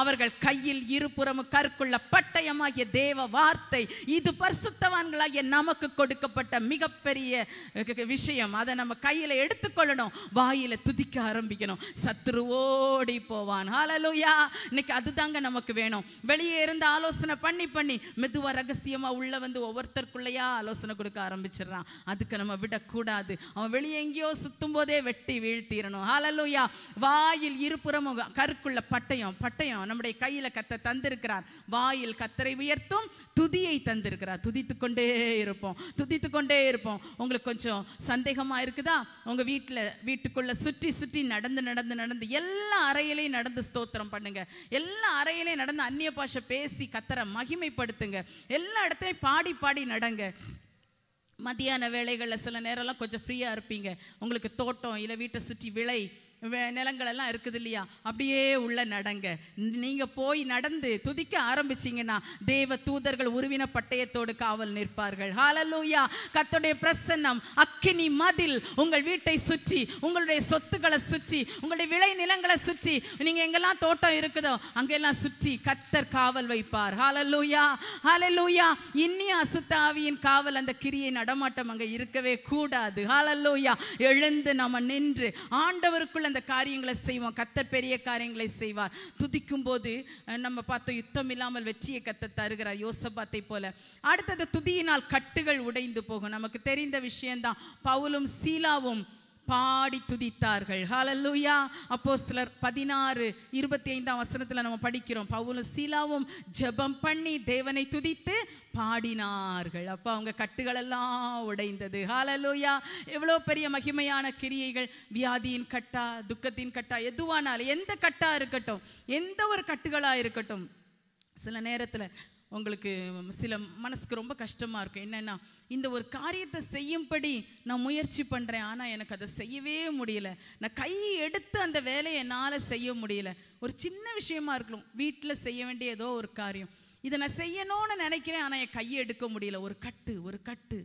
அவர்கள் கையில் இருபுறமும் கற்குள்ள பட்டயமாகிய தேவ வார்த்தை இது பரிசுத்தவான்களாகிய நமக்கு கொடுக்கப்பட்ட மிகப்பெரிய விஷயம் அதை நம்ம கையில் எடுத்துக்கொள்ளணும் வாயில துதிக்க ஆரம்பிக்கணும் சத்ரு ஓடி போவான் ஹலலுயா இன்னைக்கு அதுதாங்க நமக்கு வேணும் வெளியே இருந்து ஆலோசனை பண்ணி பண்ணி மெதுவாக ரகசியமாக உள்ளே வந்து ஒவ்வொருத்தருக்குள்ளேயா ஆலோசனை கொடுக்க ஆரம்பிச்சிடுறான் அதுக்கு நம்ம விடக்கூடாது அவன் வெளியே எங்கேயோ சுற்றும் போதே வெட்டி வீழ்த்திடணும் ஹலலுயா வாயில் இருபுறமும் கருக்குள்ள பட்டயம் பட்டயம் செய்யலாம் நம்முடைய கையில் கத்த தந்திருக்கிறார் வாயில் கத்தரை உயர்த்தும் துதியை தந்திருக்கிறார் துதித்து கொண்டே இருப்போம் துதித்து கொண்டே இருப்போம் உங்களுக்கு கொஞ்சம் சந்தேகமாக இருக்குதா உங்கள் வீட்டில் வீட்டுக்குள்ளே சுற்றி சுற்றி நடந்து நடந்து நடந்து எல்லா அறையிலையும் நடந்து ஸ்தோத்திரம் பண்ணுங்க எல்லா அறையிலையும் நடந்து அந்நிய பாஷை பேசி கத்தரை மகிமைப்படுத்துங்க எல்லா இடத்துலையும் பாடி பாடி நடங்க மத்தியான வேலைகளில் சில நேரம்லாம் கொஞ்சம் ஃப்ரீயாக இருப்பீங்க உங்களுக்கு தோட்டம் இல்லை வீட்டை சுற்றி விளை நிலங்கள் எல்லாம் இருக்குது இல்லையா அப்படியே உள்ள நடங்க நீங்க போய் நடந்து துதிக்க ஆரம்பிச்சீங்கன்னா தேவ தூதர்கள் உருவின பட்டயத்தோடு காவல் நிற்பார்கள் ஹாலலூயா கத்தோடைய பிரசன்னம் அக்கினி மதில் உங்கள் வீட்டை சுற்றி உங்களுடைய சொத்துக்களை சுற்றி உங்களுடைய விளை நிலங்களை சுற்றி நீங்க எங்கெல்லாம் தோட்டம் இருக்குதோ அங்கெல்லாம் சுற்றி கத்தர் காவல் வைப்பார் ஹாலலூயா ஹாலலூயா இன்னி அசுத்தாவியின் காவல் அந்த கிரியை நடமாட்டம் அங்க இருக்கவே கூடாது ஹாலலூயா எழுந்து நம்ம நின்று ஆண்டவருக்குள்ள அந்த காரியங்களை செய்வோம் கத்தர் பெரிய காரியங்களை செய்வார் துதிக்கும் போது நம்ம பார்த்த யுத்தம் இல்லாமல் வெற்றியை கத்த தருகிறார் யோசபாத்தை போல அடுத்தது துதியினால் கட்டுகள் உடைந்து போகும் நமக்கு தெரிந்த விஷயம்தான் பவுலும் சீலாவும் பாடி துதித்தார்கள் ஹாலல்லூயா அப்போ சிலர் பதினாறு இருபத்தி ஐந்தாம் வசனத்தில் நம்ம படிக்கிறோம் பவுலும் சீலாவும் ஜபம் பண்ணி தேவனை துதித்து பாடினார்கள் அப்போ அவங்க கட்டுகளெல்லாம் உடைந்தது ஹாலலோயா எவ்வளோ பெரிய மகிமையான கிரியைகள் வியாதியின் கட்டா துக்கத்தின் கட்டா எதுவானாலும் எந்த கட்டா இருக்கட்டும் எந்த ஒரு கட்டுகளாக இருக்கட்டும் சில நேரத்தில் உங்களுக்கு சில மனசுக்கு ரொம்ப கஷ்டமாக இருக்கும் என்னென்னா இந்த ஒரு காரியத்தை செய்யும்படி நான் முயற்சி பண்ணுறேன் ஆனால் எனக்கு அதை செய்யவே முடியல நான் கை எடுத்து அந்த வேலையை என்னால் செய்ய முடியல ஒரு சின்ன விஷயமா இருக்கணும் வீட்டில் செய்ய வேண்டிய ஏதோ ஒரு காரியம் இதை நான் செய்யணும்னு நினைக்கிறேன் ஆனால் என் கையை எடுக்க முடியல ஒரு கட்டு ஒரு கட்டு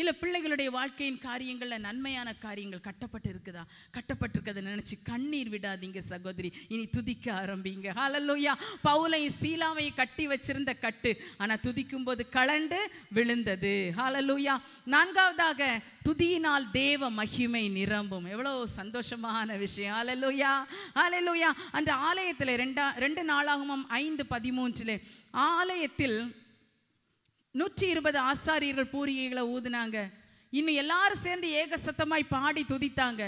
இல்லை பிள்ளைகளுடைய வாழ்க்கையின் காரியங்களில் நன்மையான காரியங்கள் கட்டப்பட்டு இருக்குதா கட்டப்பட்டிருக்கதை நினச்சி கண்ணீர் விடாதீங்க சகோதரி இனி துதிக்க ஆரம்பிங்க ஹாலல்லோயா பவுலையும் சீலாவையும் கட்டி வச்சிருந்த கட்டு ஆனால் துதிக்கும் போது கலண்டு விழுந்தது ஹாலல்லோயா நான்காவதாக துதியினால் தேவ மகிமை நிரம்பும் எவ்வளோ சந்தோஷமான விஷயம் ஹாலல்லோயா ஹாலல்லோயா அந்த ஆலயத்தில் ரெண்டா ரெண்டு நாளாகவும் ஐந்து பதிமூன்றில் ஆலயத்தில் நூற்றி இருபது ஆசாரியர்கள் பூரிகைகளை ஊதுனாங்க இன்னும் எல்லாரும் சேர்ந்து ஏக சத்தமாய் பாடி துதித்தாங்க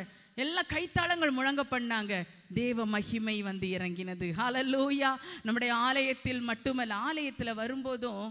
எல்லா கைத்தாளங்கள் முழங்க பண்ணாங்க தேவ மகிமை வந்து இறங்கினது ஹலலூயா நம்முடைய ஆலயத்தில் மட்டுமல்ல ஆலயத்தில் வரும்போதும்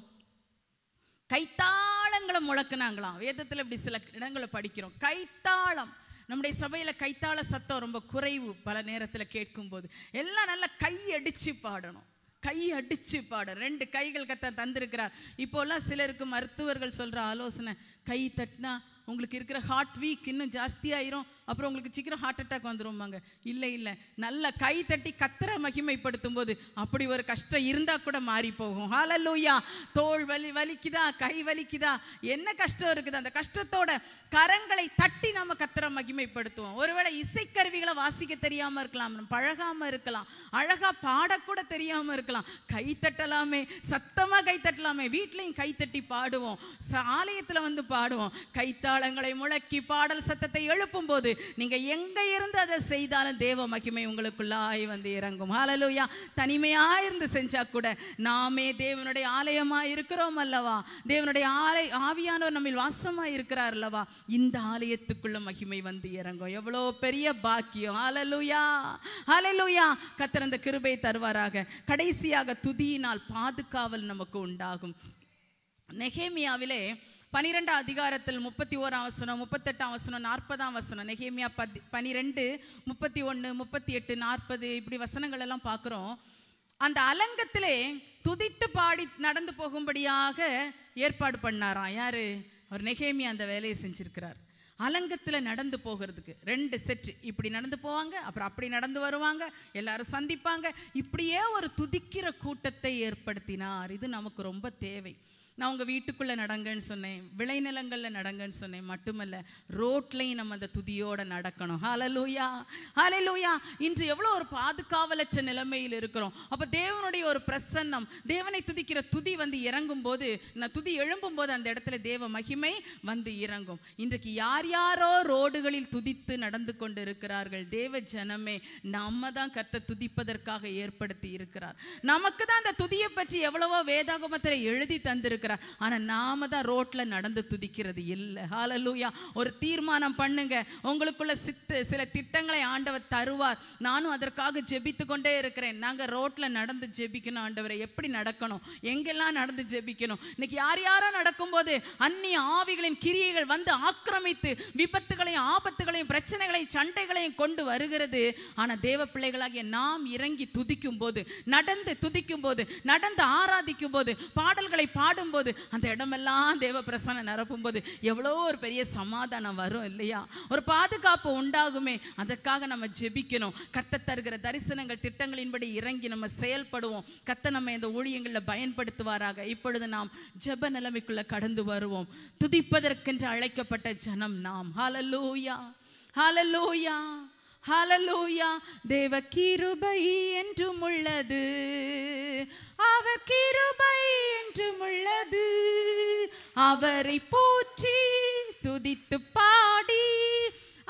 கைத்தாளங்களை முழக்கினாங்களாம் வேதத்தில் இப்படி சில இடங்களை படிக்கிறோம் கைத்தாளம் நம்முடைய சபையில் கைத்தாள சத்தம் ரொம்ப குறைவு பல நேரத்தில் கேட்கும்போது எல்லாம் நல்லா கையடிச்சு பாடணும் கை அடிச்சு பாட ரெண்டு கைகள் கத்த தந்திருக்கிறார் இப்போல்லாம் சிலருக்கு மருத்துவர்கள் சொல்கிற ஆலோசனை கை தட்டினா உங்களுக்கு இருக்கிற ஹார்ட் வீக் இன்னும் ஜாஸ்தியாயிரும் அப்புறம் உங்களுக்கு சீக்கிரம் ஹார்ட் அட்டாக் வந்துருமாங்க இல்லை இல்லை நல்ல கை தட்டி கத்திர மகிமைப்படுத்தும் போது அப்படி ஒரு கஷ்டம் இருந்தால் கூட மாறி போகும் ஹாலல்லூயா தோல் வலி வலிக்குதா கை வலிக்குதா என்ன கஷ்டம் இருக்குது அந்த கஷ்டத்தோட கரங்களை தட்டி நம்ம கத்திர மகிமைப்படுத்துவோம் ஒருவேளை இசைக்கருவிகளை வாசிக்க தெரியாமல் இருக்கலாம் பழகாமல் இருக்கலாம் அழகாக பாடக்கூட தெரியாமல் இருக்கலாம் கை தட்டலாமே சத்தமாக கை தட்டலாமே வீட்லேயும் கை தட்டி பாடுவோம் ஆலயத்தில் வந்து பாடுவோம் கைத்தாளங்களை முழக்கி பாடல் சத்தத்தை எழுப்பும் போது நீங்கள் எங்கே இருந்து அதை செய்தாலும் தேவ மகிமை உங்களுக்குள்ளாய் வந்து இறங்கும் ஹாலலூயா தனிமையாக இருந்து செஞ்சால் கூட நாமே தேவனுடைய ஆலயமாக இருக்கிறோம் அல்லவா தேவனுடைய ஆலை ஆவியானவர் நம்ம வாசமாக இருக்கிறார் அல்லவா இந்த ஆலயத்துக்குள்ள மகிமை வந்து இறங்கும் எவ்வளோ பெரிய பாக்கியம் ஹாலலூயா ஹாலலூயா கத்திரந்த கிருபை தருவாராக கடைசியாக துதியினால் பாதுகாவல் நமக்கு உண்டாகும் நெகேமியாவிலே பனிரெண்டாம் அதிகாரத்தில் முப்பத்தி ஓராம் வசனம் முப்பத்தெட்டாம் வசனம் நாற்பதாம் வசனம் நெகேமியா பதி பனிரெண்டு முப்பத்தி ஒன்று முப்பத்தி எட்டு நாற்பது இப்படி வசனங்கள் எல்லாம் பார்க்குறோம் அந்த அலங்கத்திலே துதித்து பாடி நடந்து போகும்படியாக ஏற்பாடு பண்ணாராம் யார் அவர் நெகேமி அந்த வேலையை செஞ்சுருக்கிறார் அலங்கத்தில் நடந்து போகிறதுக்கு ரெண்டு செட்டு இப்படி நடந்து போவாங்க அப்புறம் அப்படி நடந்து வருவாங்க எல்லாரும் சந்திப்பாங்க இப்படியே ஒரு துதிக்கிற கூட்டத்தை ஏற்படுத்தினார் இது நமக்கு ரொம்ப தேவை நான் உங்கள் வீட்டுக்குள்ளே நடங்கன்னு சொன்னேன் விளைநிலங்களில் நடங்கன்னு சொன்னேன் மட்டுமல்ல ரோட்லையும் நம்ம அந்த துதியோட நடக்கணும் ஹலலூயா ஹலலூயா இன்று எவ்வளோ ஒரு பாதுகாவலற்ற நிலைமையில் இருக்கிறோம் அப்போ தேவனுடைய ஒரு பிரசன்னம் தேவனை துதிக்கிற துதி வந்து இறங்கும் போது நான் துதி எழும்பும் போது அந்த இடத்துல தேவ மகிமை வந்து இறங்கும் இன்றைக்கு யார் யாரோ ரோடுகளில் துதித்து நடந்து கொண்டு இருக்கிறார்கள் தேவ ஜனமே நம்ம தான் கத்த துதிப்பதற்காக ஏற்படுத்தி இருக்கிறார் நமக்கு தான் அந்த துதியை பற்றி எவ்வளவோ வேதாகமத்தில் எழுதி தந்திருக்கிறார் இருக்கிறார் ஆனால் நாம தான் ரோட்டில் நடந்து துதிக்கிறது இல்லை ஹாலலூயா ஒரு தீர்மானம் பண்ணுங்க உங்களுக்குள்ள சித்து சில திட்டங்களை ஆண்டவர் தருவார் நானும் அதற்காக ஜெபித்து கொண்டே இருக்கிறேன் நாங்கள் ரோட்டில் நடந்து ஜெபிக்கணும் ஆண்டவரை எப்படி நடக்கணும் எங்கெல்லாம் நடந்து ஜெபிக்கணும் இன்னைக்கு யார் யாரோ நடக்கும்போது அந்நிய ஆவிகளின் கிரியைகள் வந்து ஆக்கிரமித்து விபத்துகளையும் ஆபத்துகளையும் பிரச்சனைகளையும் சண்டைகளையும் கொண்டு வருகிறது ஆனால் தேவ பிள்ளைகளாகிய நாம் இறங்கி துதிக்கும் போது நடந்து துதிக்கும் போது நடந்து ஆராதிக்கும் போது பாடல்களை பாடும்போது போது அந்த இடமெல்லாம் தேவ பிரசனை நிரப்பும் போது எவ்வளோ ஒரு பெரிய சமாதானம் வரும் இல்லையா ஒரு பாதுகாப்பு உண்டாகுமே அதற்காக நம்ம ஜெபிக்கணும் கத்த தருகிற தரிசனங்கள் திட்டங்களின்படி இறங்கி நம்ம செயல்படுவோம் கத்த நம்ம இந்த ஊழியங்களில் பயன்படுத்துவாராக இப்பொழுது நாம் ஜெப நிலைமைக்குள்ள கடந்து வருவோம் துதிப்பதற்கென்று அழைக்கப்பட்ட ஜனம் நாம் ஹாலலூயா ஹாலலூயா ஹலலூயா தேவ கிருபை என்றும் உள்ளது அவர் கிருபை என்றும் உள்ளது அவரை போற்றி துதித்து பாடி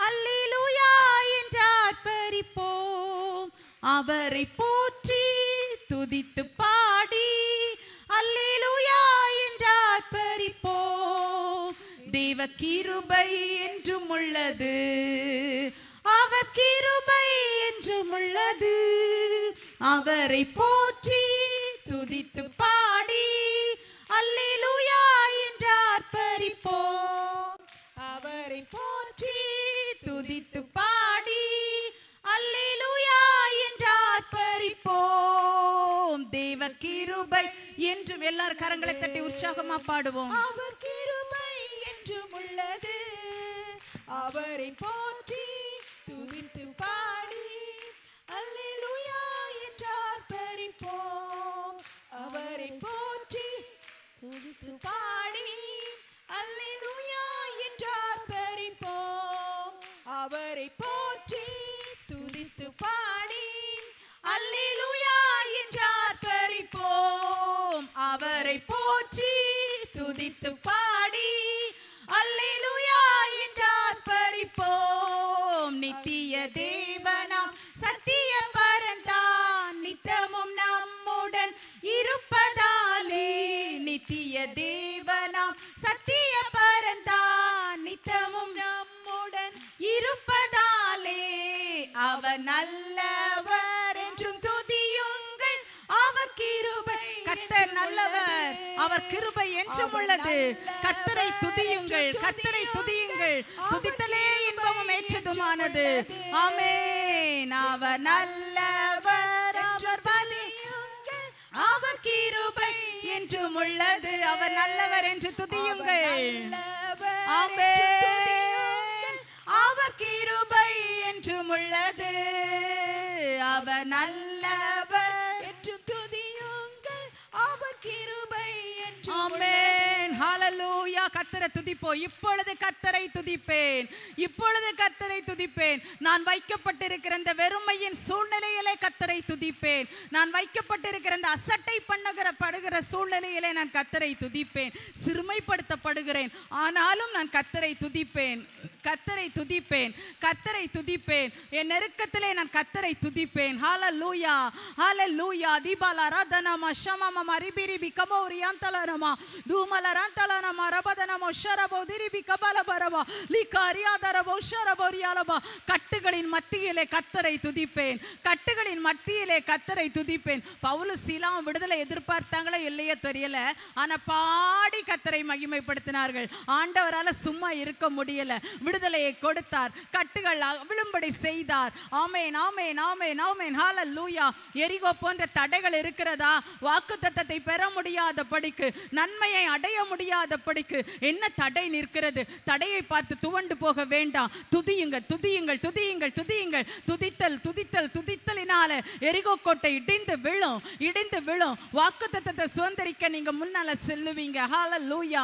அல்லேலூயா என்றார் பறிப்போம் அவரை போற்றி துதித்து பாடி அல்லேலூயா என்றார் பறிப்போம் தேவ கிருபை என்றும் உள்ளது அவர் கிருபை என்றும் உள்ளது அவரை போற்றி துதித்து பாடி அல்லேலூயா என்றார் ஆர்ப்பரிப்போம் அவரை போற்றி துதித்து பாடி அல்லேலூயா என்றார் ஆர்ப்பரிப்போம் தேவ கிருபை என்றும் எல்லார் கரங்களை தட்டி உற்சாகமா பாடுவோம் அவர் கிருபை என்றும் உள்ளது அவரை போற்றி துதித்து பாடி அல்லேலூயா என்றார் பறிப்போம் அவரை போ உள்ளது கத்தரை துதியுங்கள் கத்தரை துதியுங்கள் துதித்தலே இன்பமும் ஏற்றதுமானது ஆமேன் அவர் நல்லவர் அவர் அவர் கிருபை என்றும் உள்ளது அவர் நல்லவர் என்று துதியுங்கள் ஆமே அவர் கிருபை என்று உள்ளது ஹலலூயா கத்தரை இப்பொழுது கத்தரை துதிப்பேன் இப்பொழுது கத்தரை துதிப்பேன் நான் வைக்கப்பட்டிருக்கிற இந்த வெறுமையின் சூழ்நிலையிலே கத்தரை துதிப்பேன் நான் வைக்கப்பட்டிருக்கிற இந்த அசட்டை பண்ணுகிற படுகிற சூழ்நிலையிலே நான் கத்தரை துதிப்பேன் சிறுமைப்படுத்தப்படுகிறேன் ஆனாலும் நான் கத்தரை துதிப்பேன் கத்தரை துதிப்பேன் கத்தரை துதிப்பேன் என் நெருக்கத்திலே நான் கத்தரை துதிப்பேன் ஹால லூயா ஹால லூயா தீபாலா ரதனமா ஷமமா மரிபிரிபி கமௌரியாந்தலனமா தூமலராந்தல ರಿಯಾದನಮ ರಬದನಮ ಷರಬೋ ದಿರಿಬಿ ಕಬಲ ಬರವ ಲಿಕಾರಿಯಾದರಬೋ ಷರಬೋ ರಿಯಾಲಬ கட்டுகளின் மத்தியிலே கத்தரை துதிப்பேன் கட்டுகளின் மத்தியிலே கத்தரை துதிப்பேன் பவுலு சீலாம் விடுதலை எதிர்பார்த்தாங்களோ இல்லையோ தெரியல ஆனா பாடி கத்தரை மகிமைப்படுத்தினார்கள் ஆண்டவரால் சும்மா இருக்க முடியல விடுதலையை கொடுத்தார் கட்டுகள் விழும்படி செய்தார் ஆமேன் ஆமேன் ஆமேன் ஆமேன் ஹால லூயா எரிகோ போன்ற தடைகள் இருக்கிறதா வாக்கு தத்தத்தை பெற முடியாத படிக்கு நன்மையை அடைய முடியாத முடியாதபடிக்கு என்ன தடை நிற்கிறது தடையை பார்த்து துவண்டு போக வேண்டாம் துதியுங்கள் துதியுங்கள் துதியுங்கள் துதியுங்கள் துதித்தல் துதித்தல் துதித்தலினால எரிகோ கோட்டை இடிந்து விழும் இடிந்து விழும் வாக்கு தத்தத்தை சுதந்திரிக்க நீங்கள் முன்னால் செல்லுவீங்க ஹால லூயா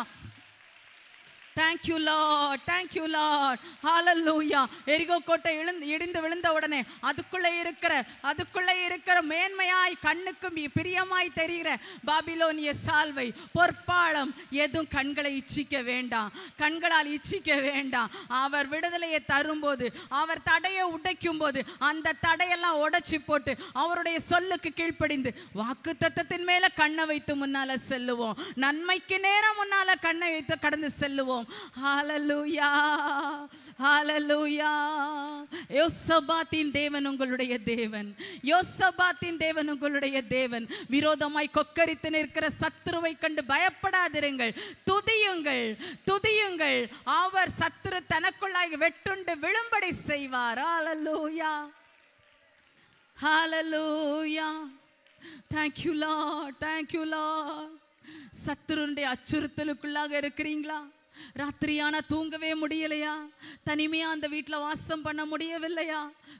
தேங்க்யூ லார்ட் தேங்க்யூ லார்ட் ஹாலல்லூயா எரிகோ கோட்டை இழுந்து இடிந்து விழுந்த உடனே அதுக்குள்ளே இருக்கிற அதுக்குள்ளே இருக்கிற மேன்மையாய் கண்ணுக்கும் பிரியமாய் தெரிகிற பாபிலோனிய சால்வை பொற்பாளம் எதுவும் கண்களை இச்சிக்க வேண்டாம் கண்களால் இச்சிக்க வேண்டாம் அவர் விடுதலையை தரும்போது அவர் தடையை உடைக்கும் போது அந்த தடையெல்லாம் உடைச்சி போட்டு அவருடைய சொல்லுக்கு கீழ்ப்படிந்து வாக்கு தத்தத்தின் மேலே கண்ணை வைத்து முன்னால் செல்லுவோம் நன்மைக்கு நேரம் முன்னால் கண்ணை வைத்து கடந்து செல்லுவோம் ஹாலலூயா ஹாலலூயா யோசபாத்தின் தேவன் உங்களுடைய தேவன் யோசபாத்தின் தேவன் உங்களுடைய தேவன் விரோதமாய் கொக்கரித்து நிற்கிற சத்துருவை கண்டு பயப்படாதிருங்கள் துதியுங்கள் துதியுங்கள் அவர் சத்துரு தனக்குள்ளாய் வெட்டுண்டு விழும்படி செய்வார் ஆலலூயா ஹாலலூயா தேங்க்யூ லார்ட் தேங்க்யூ லார்ட் சத்துருடைய அச்சுறுத்தலுக்குள்ளாக இருக்கிறீங்களா ராத்திரியான தூங்கவே முடியலையா தனிமையா அந்த வீட்டில் வாசம் பண்ண முடியவில்லையா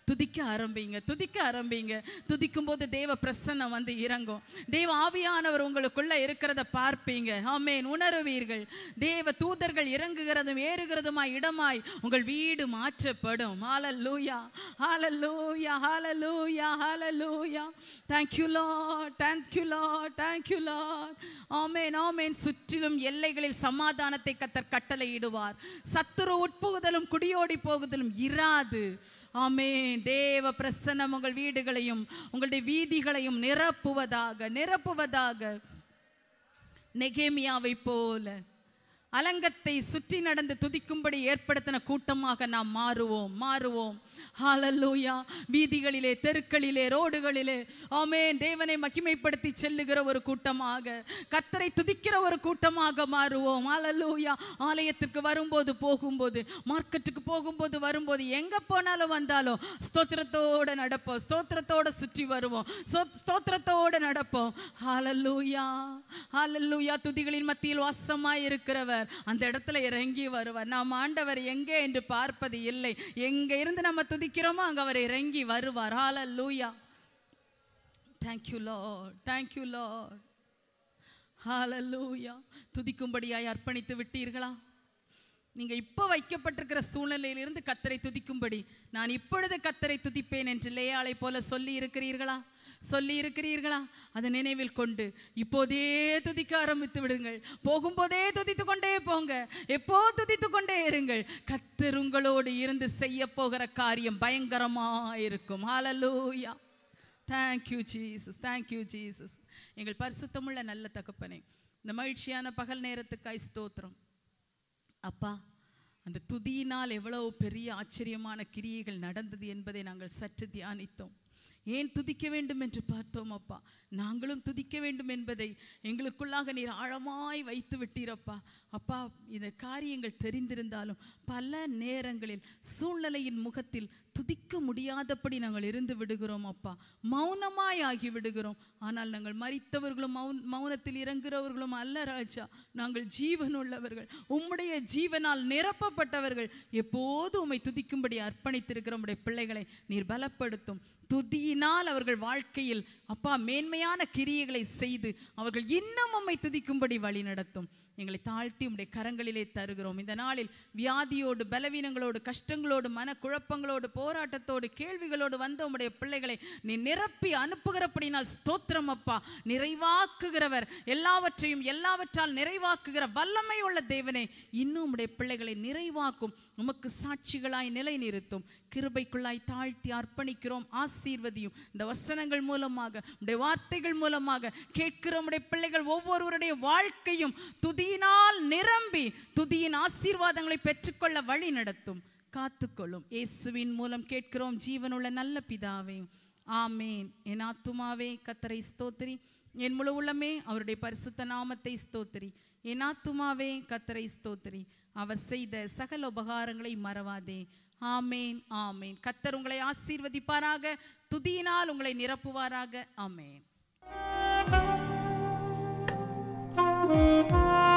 துதிக்க ஆரம்பிங்க துதிக்க ஆரம்பிங்க துதிக்கும் போது தேவ பிரசன்னம் வந்து இறங்கும் தேவ ஆவியானவர் உங்களுக்குள்ள இருக்கிறத பார்ப்பீங்க ஆமேன் உணருவீர்கள் தேவ தூதர்கள் இறங்குகிறதும் ஏறுகிறதுமாய் இடமாய் உங்கள் வீடு மாற்றப்படும் ஹாலல்லூயா ஹாலல்லூயா ஹாலல்லூயா ஹாலல்லூயா thank you Lord thank you Lord thank you Lord ஆமேன் ஆமேன் சுற்றிலும் எல்லைகளில் சமாதானத்தை கத்தர் கட்டளையிடுவார் சத்துரு உட்புகுதலும் குடியோடி போகுதலும் இராது ஆமே தேவ பிரசன்னம் உங்கள் வீடுகளையும் உங்களுடைய வீதிகளையும் நிரப்புவதாக நிரப்புவதாக நெகேமியாவை போல அலங்கத்தை சுற்றி நடந்து துதிக்கும்படி ஏற்படுத்தின கூட்டமாக நாம் மாறுவோம் மாறுவோம் ஹாலல்லூயா வீதிகளிலே தெருக்களிலே ரோடுகளிலே ஆமே தேவனை மகிமைப்படுத்தி செல்லுகிற ஒரு கூட்டமாக கத்தரை துதிக்கிற ஒரு கூட்டமாக மாறுவோம் ஹாலல்லூயா ஆலயத்துக்கு வரும்போது போகும்போது மார்க்கெட்டுக்கு போகும்போது வரும்போது எங்கே போனாலும் வந்தாலும் ஸ்தோத்திரத்தோடு நடப்போம் ஸ்தோத்திரத்தோடு சுற்றி வருவோம் ஸ்தோத்திரத்தோடு நடப்போம் ஹாலல்லூயா ஹாலல்லூயா துதிகளின் மத்தியில் வாசமாய் இருக்கிறவர் வருவார் அந்த இடத்துல இறங்கி வருவார் நாம் ஆண்டவர் எங்கே என்று பார்ப்பது இல்லை எங்கே இருந்து நம்ம துதிக்கிறோமோ அங்கே அவர் இறங்கி வருவார் ஹால லூயா தேங்க்யூ லார்ட் தேங்க்யூ லார்ட் ஹால லூயா துதிக்கும்படியாய் அர்ப்பணித்து விட்டீர்களா நீங்கள் இப்போ வைக்கப்பட்டிருக்கிற சூழ்நிலையிலிருந்து கத்தரை துதிக்கும்படி நான் இப்பொழுது கத்தரை துதிப்பேன் என்று லேயாளை போல சொல்லி இருக்கிறீர்களா சொல்லி இருக்கிறீர்களா அதை நினைவில் கொண்டு இப்போதே துதிக்க ஆரம்பித்து விடுங்கள் போகும்போதே துதித்து கொண்டே போங்க எப்போ துதித்து கொண்டே இருங்கள் கத்தர் உங்களோடு இருந்து செய்ய போகிற காரியம் பயங்கரமாக இருக்கும் ஹாலலூயா தேங்க்யூ ஜீசஸ் தேங்க்யூ ஜீசஸ் எங்கள் பரிசுத்தமுள்ள நல்ல தகப்பனே இந்த மகிழ்ச்சியான பகல் நேரத்துக்காய் ஸ்தோத்திரம் அப்பா அந்த துதியினால் எவ்வளவு பெரிய ஆச்சரியமான கிரியைகள் நடந்தது என்பதை நாங்கள் சற்று தியானித்தோம் ஏன் துதிக்க வேண்டும் என்று பார்த்தோம் அப்பா நாங்களும் துதிக்க வேண்டும் என்பதை எங்களுக்குள்ளாக நீர் ஆழமாய் வைத்து விட்டீரப்பா அப்பா இந்த காரியங்கள் தெரிந்திருந்தாலும் பல நேரங்களில் சூழ்நிலையின் முகத்தில் துதிக்க முடியாதபடி நாங்கள் இருந்து விடுகிறோம் அப்பா மௌனமாய் ஆகி விடுகிறோம் ஆனால் நாங்கள் மறித்தவர்களும் மௌன் மௌனத்தில் இறங்குறவர்களும் அல்ல ராஜா நாங்கள் ஜீவன் உள்ளவர்கள் உம்முடைய ஜீவனால் நிரப்பப்பட்டவர்கள் எப்போது உம்மை துதிக்கும்படி அர்ப்பணித்திருக்கிற உடைய பிள்ளைகளை நீர் பலப்படுத்தும் துதியினால் அவர்கள் வாழ்க்கையில் அப்பா மேன்மையான கிரியைகளை செய்து அவர்கள் இன்னும் உம்மை துதிக்கும்படி வழி நடத்தும் எங்களை தாழ்த்தி உடைய கரங்களிலே தருகிறோம் இந்த நாளில் வியாதியோடு பலவீனங்களோடு கஷ்டங்களோடு மனக்குழப்பங்களோடு போராட்டத்தோடு கேள்விகளோடு வந்த உடைய பிள்ளைகளை நீ நிரப்பி அனுப்புகிறபடினால் ஸ்தோத்திரம் அப்பா நிறைவாக்குகிறவர் எல்லாவற்றையும் எல்லாவற்றால் நிறைவாக்குகிற வல்லமை உள்ள தேவனே இன்னும் உடைய பிள்ளைகளை நிறைவாக்கும் உமக்கு சாட்சிகளாய் நிலை நிறுத்தும் கிருபைக்குள்ளாய் தாழ்த்தி அர்ப்பணிக்கிறோம் ஆசீர்வதியும் இந்த வசனங்கள் மூலமாக உடைய வார்த்தைகள் மூலமாக கேட்கிற உடைய பிள்ளைகள் ஒவ்வொருவருடைய வாழ்க்கையும் துதியினால் நிரம்பி துதியின் ஆசீர்வாதங்களை பெற்றுக்கொள்ள வழி நடத்தும் காத்துக்கொள்ளும் இயேசுவின் மூலம் கேட்கிறோம் ஜீவனுள்ள நல்ல பிதாவே ஆமேன் என் ஆத்துமாவே கத்தரை ஸ்தோத்திரி என் முழு உள்ளமே அவருடைய பரிசுத்த நாமத்தை ஸ்தோத்திரி என் ஆத்துமாவே கத்தரை ஸ்தோத்திரி அவர் செய்த சகல உபகாரங்களை மறவாதே ஆமேன் ஆமேன் கத்தர் உங்களை ஆசீர்வதிப்பாராக துதியினால் உங்களை நிரப்புவாராக ஆமேன்